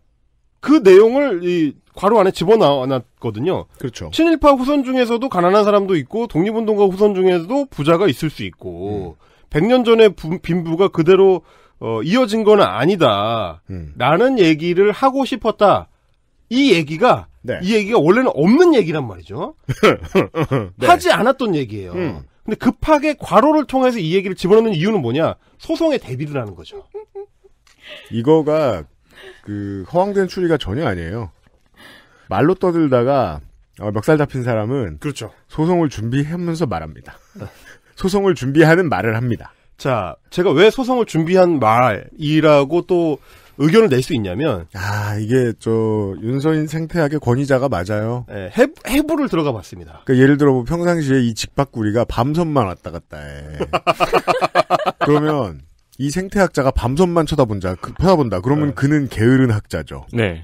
그 내용을 이 괄호 안에 집어넣었거든요. 그렇죠. 친일파 후손 중에서도 가난한 사람도 있고 독립운동가 후손 중에서도 부자가 있을 수 있고 음. 100년 전에 부, 빈부가 그대로 어, 이어진 건 아니다. 음. 라는 얘기를 하고 싶었다. 이 얘기가 네. 이 얘기가 원래는 없는 얘기란 말이죠. 네. 하지 않았던 얘기예요. 음. 근데 급하게 과로를 통해서 이 얘기를 집어넣는 이유는 뭐냐? 소송에 대비를 하는 거죠. 이거가 그 허황된 추리가 전혀 아니에요. 말로 떠들다가 어, 멱살 잡힌 사람은 그렇죠. 소송을 준비하면서 말합니다. 소송을 준비하는 말을 합니다. 자, 제가 왜 소송을 준비한 말이라고 또 의견을 낼 수 있냐면 아 이게 저 윤서인 생태학의 권위자가 맞아요. 예, 해, 해부를 들어가 봤습니다. 그러니까 예를 들어 보면 뭐 평상시에 이 직박구리가 밤섬만 왔다 갔다 해. 그러면 이 생태학자가 밤섬만 쳐다본다, 그, 쳐다본다. 그러면 네. 그는 게으른 학자죠. 네.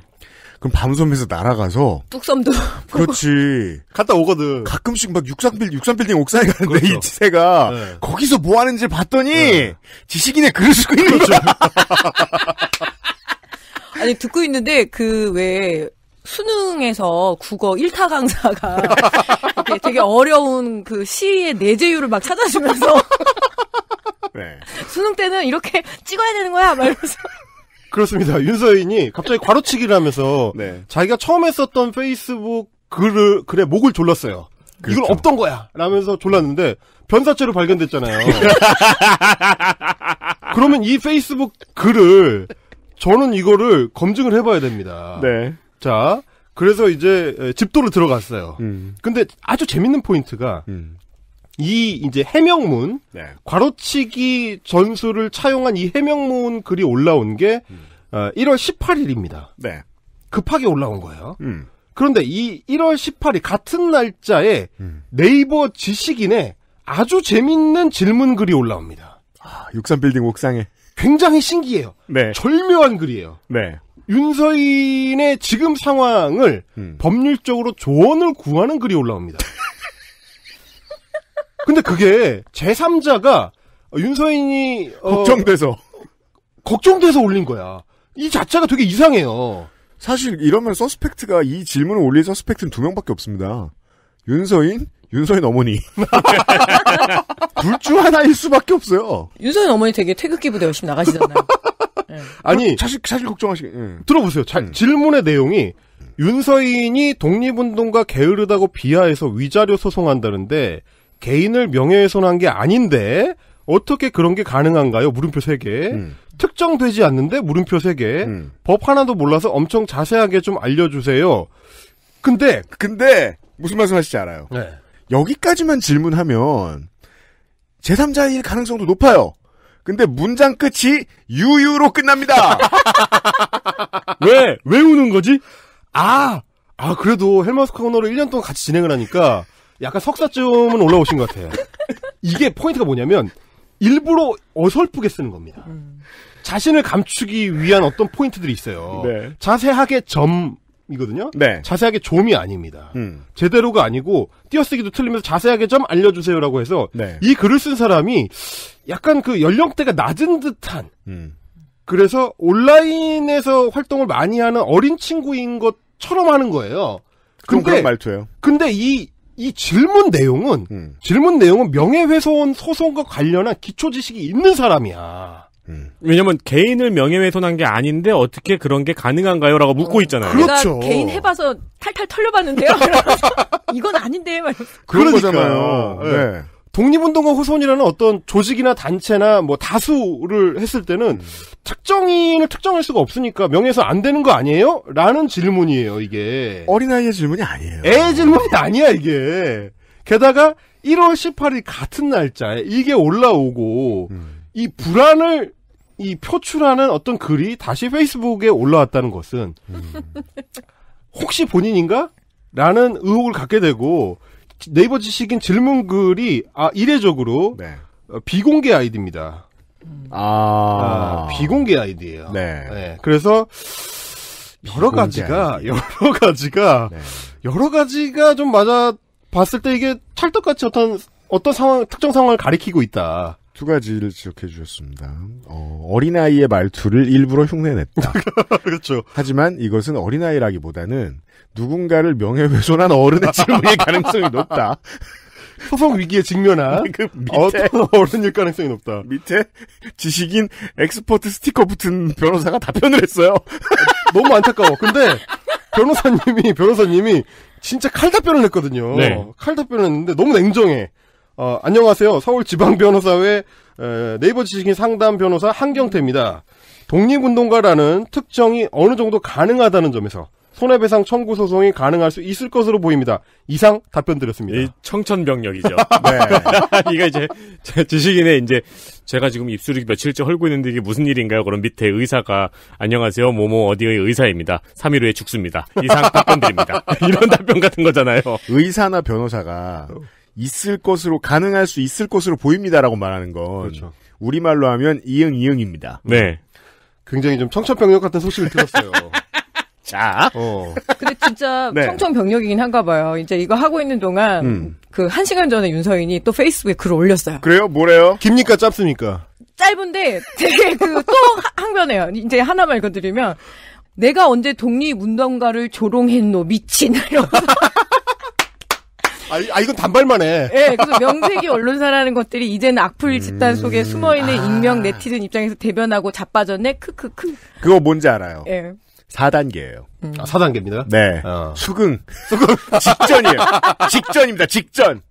그럼 밤섬에서 날아가서 뚝섬도 그렇지 갔다 오거든 가끔씩 막육상빌 육삼빌딩 옥상에 가는데 그렇죠. 이 지세가 네. 거기서 뭐 하는지 봤더니 네. 지식인의 글을 쓰고 있는 거죠 그렇죠. 아니 듣고 있는데 그 왜 수능에서 국어 1타 강사가 되게 어려운 그 시의 내재유를 막 찾아주면서 네. 수능 때는 이렇게 찍어야 되는 거야 말면서 그렇습니다. 윤서인이 갑자기 과로치기를 하면서 네. 자기가 처음에 썼던 페이스북 글을 글에 목을 졸랐어요. 그렇죠. 이건 없던 거야. 라면서 졸랐는데 변사체로 발견됐잖아요. 그러면 이 페이스북 글을 저는 이거를 검증을 해봐야 됩니다. 네. 자, 그래서 이제 집도로 들어갔어요. 음. 근데 아주 재밌는 포인트가 음. 이 이제 해명문 네. 괄호치기 전술을 차용한 이 해명문 글이 올라온 게 음. 어, 1월 18일입니다. 네. 급하게 올라온 거예요. 음. 그런데 이 1월 18일 같은 날짜에 음. 네이버 지식인에 아주 재밌는 질문 글이 올라옵니다. 아, 63빌딩 옥상에. 굉장히 신기해요. 네. 절묘한 글이에요. 네. 윤서인의 지금 상황을 음. 법률적으로 조언을 구하는 글이 올라옵니다. 근데 그게 제3자가 윤서인이 어, 걱정돼서 걱정돼서 올린 거야. 이 자체가 되게 이상해요. 사실 이러면 서스펙트가 이 질문을 올린 서스펙트는 두 명밖에 없습니다. 윤서인, 윤서인 어머니. 둘 중 하나일 수밖에 없어요. 윤서인 어머니 되게 태극기 부대 열심히 나가시잖아요. 네. 아니 그 사실 사실 걱정하시. 예. 들어보세요. 자, 음. 질문의 내용이 윤서인이 독립운동과 게으르다고 비하해서 위자료 소송한다는데 개인을 명예훼손한 게 아닌데 어떻게 그런 게 가능한가요? 물음표 3개. 음. 특정되지 않는데 물음표 3개. 음. 법 하나도 몰라서 엄청 자세하게 좀 알려주세요. 근데 근데 무슨 말씀하시지 알아요. 네. 여기까지만 질문하면 제3자일 가능성도 높아요. 근데 문장 끝이 유유로 끝납니다. 왜? 왜 우는 거지? 아! 아, 그래도 헬마스 코너를 1년 동안 같이 진행을 하니까 약간 석사쯤은 올라오신 것 같아요. 이게 포인트가 뭐냐면 일부러 어설프게 쓰는 겁니다. 음. 자신을 감추기 위한 어떤 포인트들이 있어요. 네. 자세하게 점이거든요. 네. 자세하게 좀이 아닙니다. 음. 제대로가 아니고 띄어쓰기도 틀리면서 자세하게 좀 알려주세요라고 해서 네. 이 글을 쓴 사람이 약간 그 연령대가 낮은 듯한 음. 그래서 온라인에서 활동을 많이 하는 어린 친구인 것처럼 하는 거예요. 근데 말투예요. 근데 이이 질문 내용은 음. 질문 내용은 명예훼손 소송과 관련한 기초 지식이 있는 사람이야. 음. 왜냐면 개인을 명예훼손한 게 아닌데 어떻게 그런 게 가능한가요?라고 묻고 어. 있잖아요. 그렇죠. 개인 해봐서 탈탈 털려봤는데요. 이건 아닌데 말이죠. 그런 거잖아요. 네. 네. 독립운동가 후손이라는 어떤 조직이나 단체나 뭐 다수를 했을 때는 음. 특정인을 특정할 수가 없으니까 명예훼손 안 되는 거 아니에요? 라는 질문이에요, 이게. 어린아이의 질문이 아니에요. 애 질문이 아니야, 이게. 게다가 1월 18일 같은 날짜에 이게 올라오고 음. 이 불안을 이 표출하는 어떤 글이 다시 페이스북에 올라왔다는 것은 음. 혹시 본인인가? 라는 의혹을 갖게 되고 네이버 지식인 질문글이 아 이례적으로 네. 어, 비공개 아이디입니다. 아... 아, 비공개 아이디예요. 네. 네. 그래서 여러 가지가 아이디. 여러 가지가 네. 여러 가지가 좀 맞아 봤을 때 이게 찰떡같이 어떤 어떤 상황 특정 상황을 가리키고 있다. 두 가지를 지적해 주셨습니다. 어, 린아이의 말투를 일부러 흉내냈다. 그렇죠. 하지만 이것은 어린아이라기보다는 누군가를 명예훼손한 어른의 질문일 가능성이 높다. 소속 위기에 직면한 그 밑에 어, 어른일 가능성이 높다. 밑에 지식인 엑스포트 스티커 붙은 변호사가 답변을 했어요. 너무 안타까워. 근데 변호사님이 변호사님이 진짜 칼답변을 했거든요. 네. 칼답변을 했는데 너무 냉정해. 어, 안녕하세요. 서울지방변호사회 네이버 지식인 상담 변호사 한경태입니다. 독립운동가라는 특정이 어느 정도 가능하다는 점에서 손해배상 청구 소송이 가능할 수 있을 것으로 보입니다. 이상 답변 드렸습니다. 청천벽력이죠. 네. 이거 이제 지식인의 이제 제가 지금 입술이 며칠째 헐고 있는데 이게 무슨 일인가요? 그럼 밑에 의사가 안녕하세요 모모 어디의 의사입니다. 3일 후에 죽습니다. 이상 답변 드립니다. 이런 답변 같은 거잖아요. 의사나 변호사가 있을 것으로 가능할 수 있을 것으로 보입니다라고 말하는 건 그렇죠. 우리말로 하면 이응 이응입니다. 네. 네. 굉장히 좀 청천벽력 같은 소식을 들었어요. 자. 어. 근데 진짜 네. 청천벽력이긴 한가 봐요. 이제 이거 하고 있는 동안 음. 그한 시간 전에 윤서인이 또 페이스북에 글을 올렸어요. 그래요? 뭐래요? 깁니까 짧습니까? 짧은데 되게 그또 항변해요. 이제 하나만 읽어드리면 내가 언제 독립운동가를 조롱했노 미친 이러 아, 아 이건 단발만 해. 예, 네, 그래서 명색이 언론사라는 것들이 이제는 악플 음. 집단 속에 숨어있는 아. 익명 네티즌 입장에서 대변하고 자빠졌네. 크크크. 그거 뭔지 알아요. 예. 네. 4단계예요. 음. 아, 4단계입니다. 네. 어. 수긍. 수긍. 직전이에요. 직전입니다. 직전.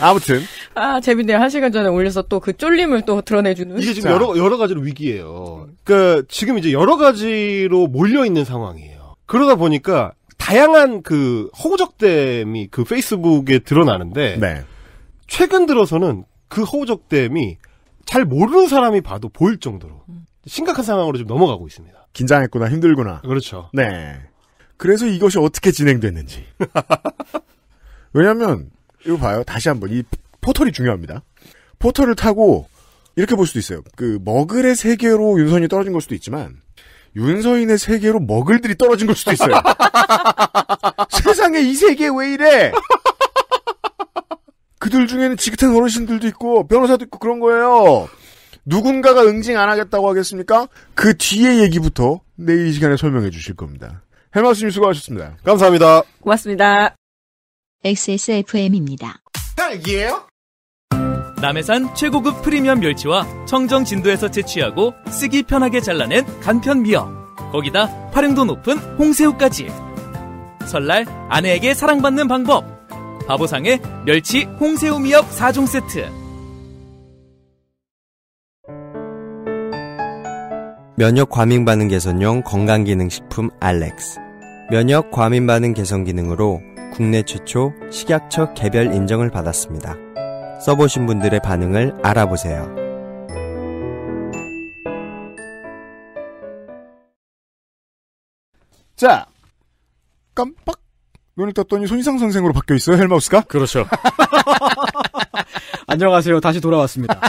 아무튼. 아, 재밌네요. 한 시간 전에 올려서 또 그 쫄림을 또 드러내주는. 이게 지금 자. 여러, 여러 가지로 위기예요. 그, 지금 이제 여러 가지로 몰려있는 상황이에요. 그러다 보니까 다양한 그 허우적댐이 그 페이스북에 드러나는데 네. 최근 들어서는 그 허우적댐이 잘 모르는 사람이 봐도 보일 정도로 심각한 상황으로 좀 넘어가고 있습니다. 긴장했구나, 힘들구나. 그렇죠. 네. 그래서 이것이 어떻게 진행됐는지. 왜냐면, 하 이거 봐요. 다시 한번. 이 포털이 중요합니다. 포털을 타고, 이렇게 볼 수도 있어요. 그, 머글의 세계로 윤선이 떨어진 걸 수도 있지만, 윤서인의 세계로 먹을들이 떨어진 걸 수도 있어요. 세상에 이 세계 왜 이래? 그들 중에는 지긋한 어르신들도 있고 변호사도 있고 그런 거예요. 누군가가 응징 안 하겠다고 하겠습니까? 그 뒤의 얘기부터 내일 이 시간에 설명해 주실 겁니다. 헬마스님 수고하셨습니다. 감사합니다. 고맙습니다. XSFM입니다. 딱이에요 남해산 최고급 프리미엄 멸치와 청정 진도에서 채취하고 쓰기 편하게 잘라낸 간편 미역. 거기다 활용도 높은 홍새우까지. 설날 아내에게 사랑받는 방법. 바보상의 멸치 홍새우 미역 4종 세트. 면역 과민 반응 개선용 건강기능식품 알렉스. 면역 과민 반응 개선 기능으로 국내 최초 식약처 개별 인정을 받았습니다. 써보신 분들의 반응을 알아보세요. 자, 깜빡 눈을 떴더니 손희상 선생으로 바뀌어 있어요 헬마우스가? 그렇죠. 안녕하세요. 다시 돌아왔습니다.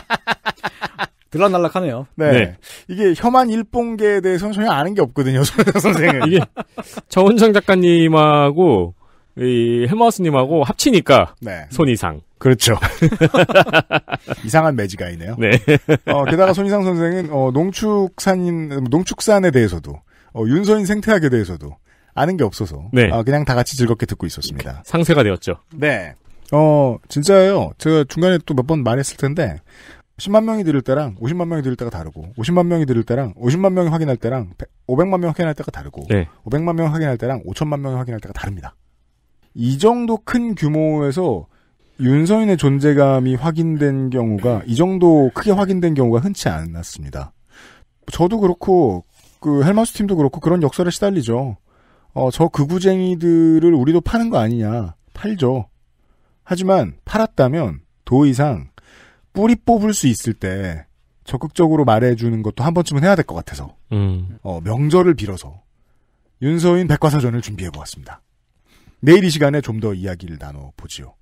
들락날락하네요. 네. 네. 이게 혐한 일본계에 대해서는 전혀 아는 게 없거든요, 선생은. 이게 정은정 작가님하고 이 헬마우스님하고 합치니까 네. 손이상. 그렇죠. 이상한 매지가이네요. 네. 어, 게다가 손희상 선생은 어, 농축산인 농축산에 대해서도 어, 윤서인 생태학에 대해서도 아는 게 없어서 네. 어, 그냥 다 같이 즐겁게 듣고 있었습니다. 상세가 되었죠. 네. 어 진짜예요. 제가 중간에 또 몇 번 말했을 텐데 10만 명이 들을 때랑 50만 명이 들을 때가 다르고 50만 명이 들을 때랑 50만 명이 확인할 때랑 500만 명이 확인할 때가 다르고 네. 500만 명이 확인할 때랑 5천만 명이 확인할 때가 다릅니다. 이 정도 큰 규모에서 윤서인의 존재감이 확인된 경우가 이 정도 크게 확인된 경우가 흔치 않았습니다. 저도 그렇고 그 헬마우스 팀도 그렇고 그런 역사를 시달리죠. 어, 저 극우쟁이들을 그 우리도 파는 거 아니냐. 팔죠. 하지만 팔았다면 더 이상 뿌리 뽑을 수 있을 때 적극적으로 말해주는 것도 한 번쯤은 해야 될 것 같아서 음. 어, 명절을 빌어서 윤서인 백과사전을 준비해보았습니다. 내일 이 시간에 좀 더 이야기를 나눠보지요.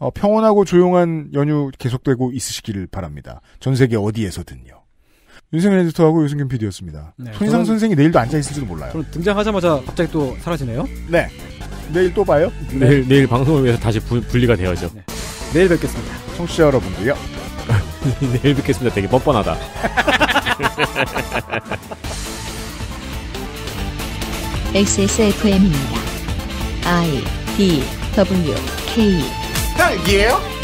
어, 평온하고 조용한 연휴 계속되고 있으시기를 바랍니다. 전 세계 어디에서든요. 윤세민 에디터하고 유승균 PD였습니다. 네, 손희상 선생이 내일도 앉아있을지도 몰라요. 그럼 등장하자마자 갑자기 또 사라지네요? 네. 내일 또 봐요? 네. 내일, 내일 방송을 위해서 다시 부, 분리가 되어죠. 네. 내일 뵙겠습니다. 청취자 여러분들요. 내일 뵙겠습니다. 되게 뻔뻔하다. XSFM입니다. I D W K Yeah.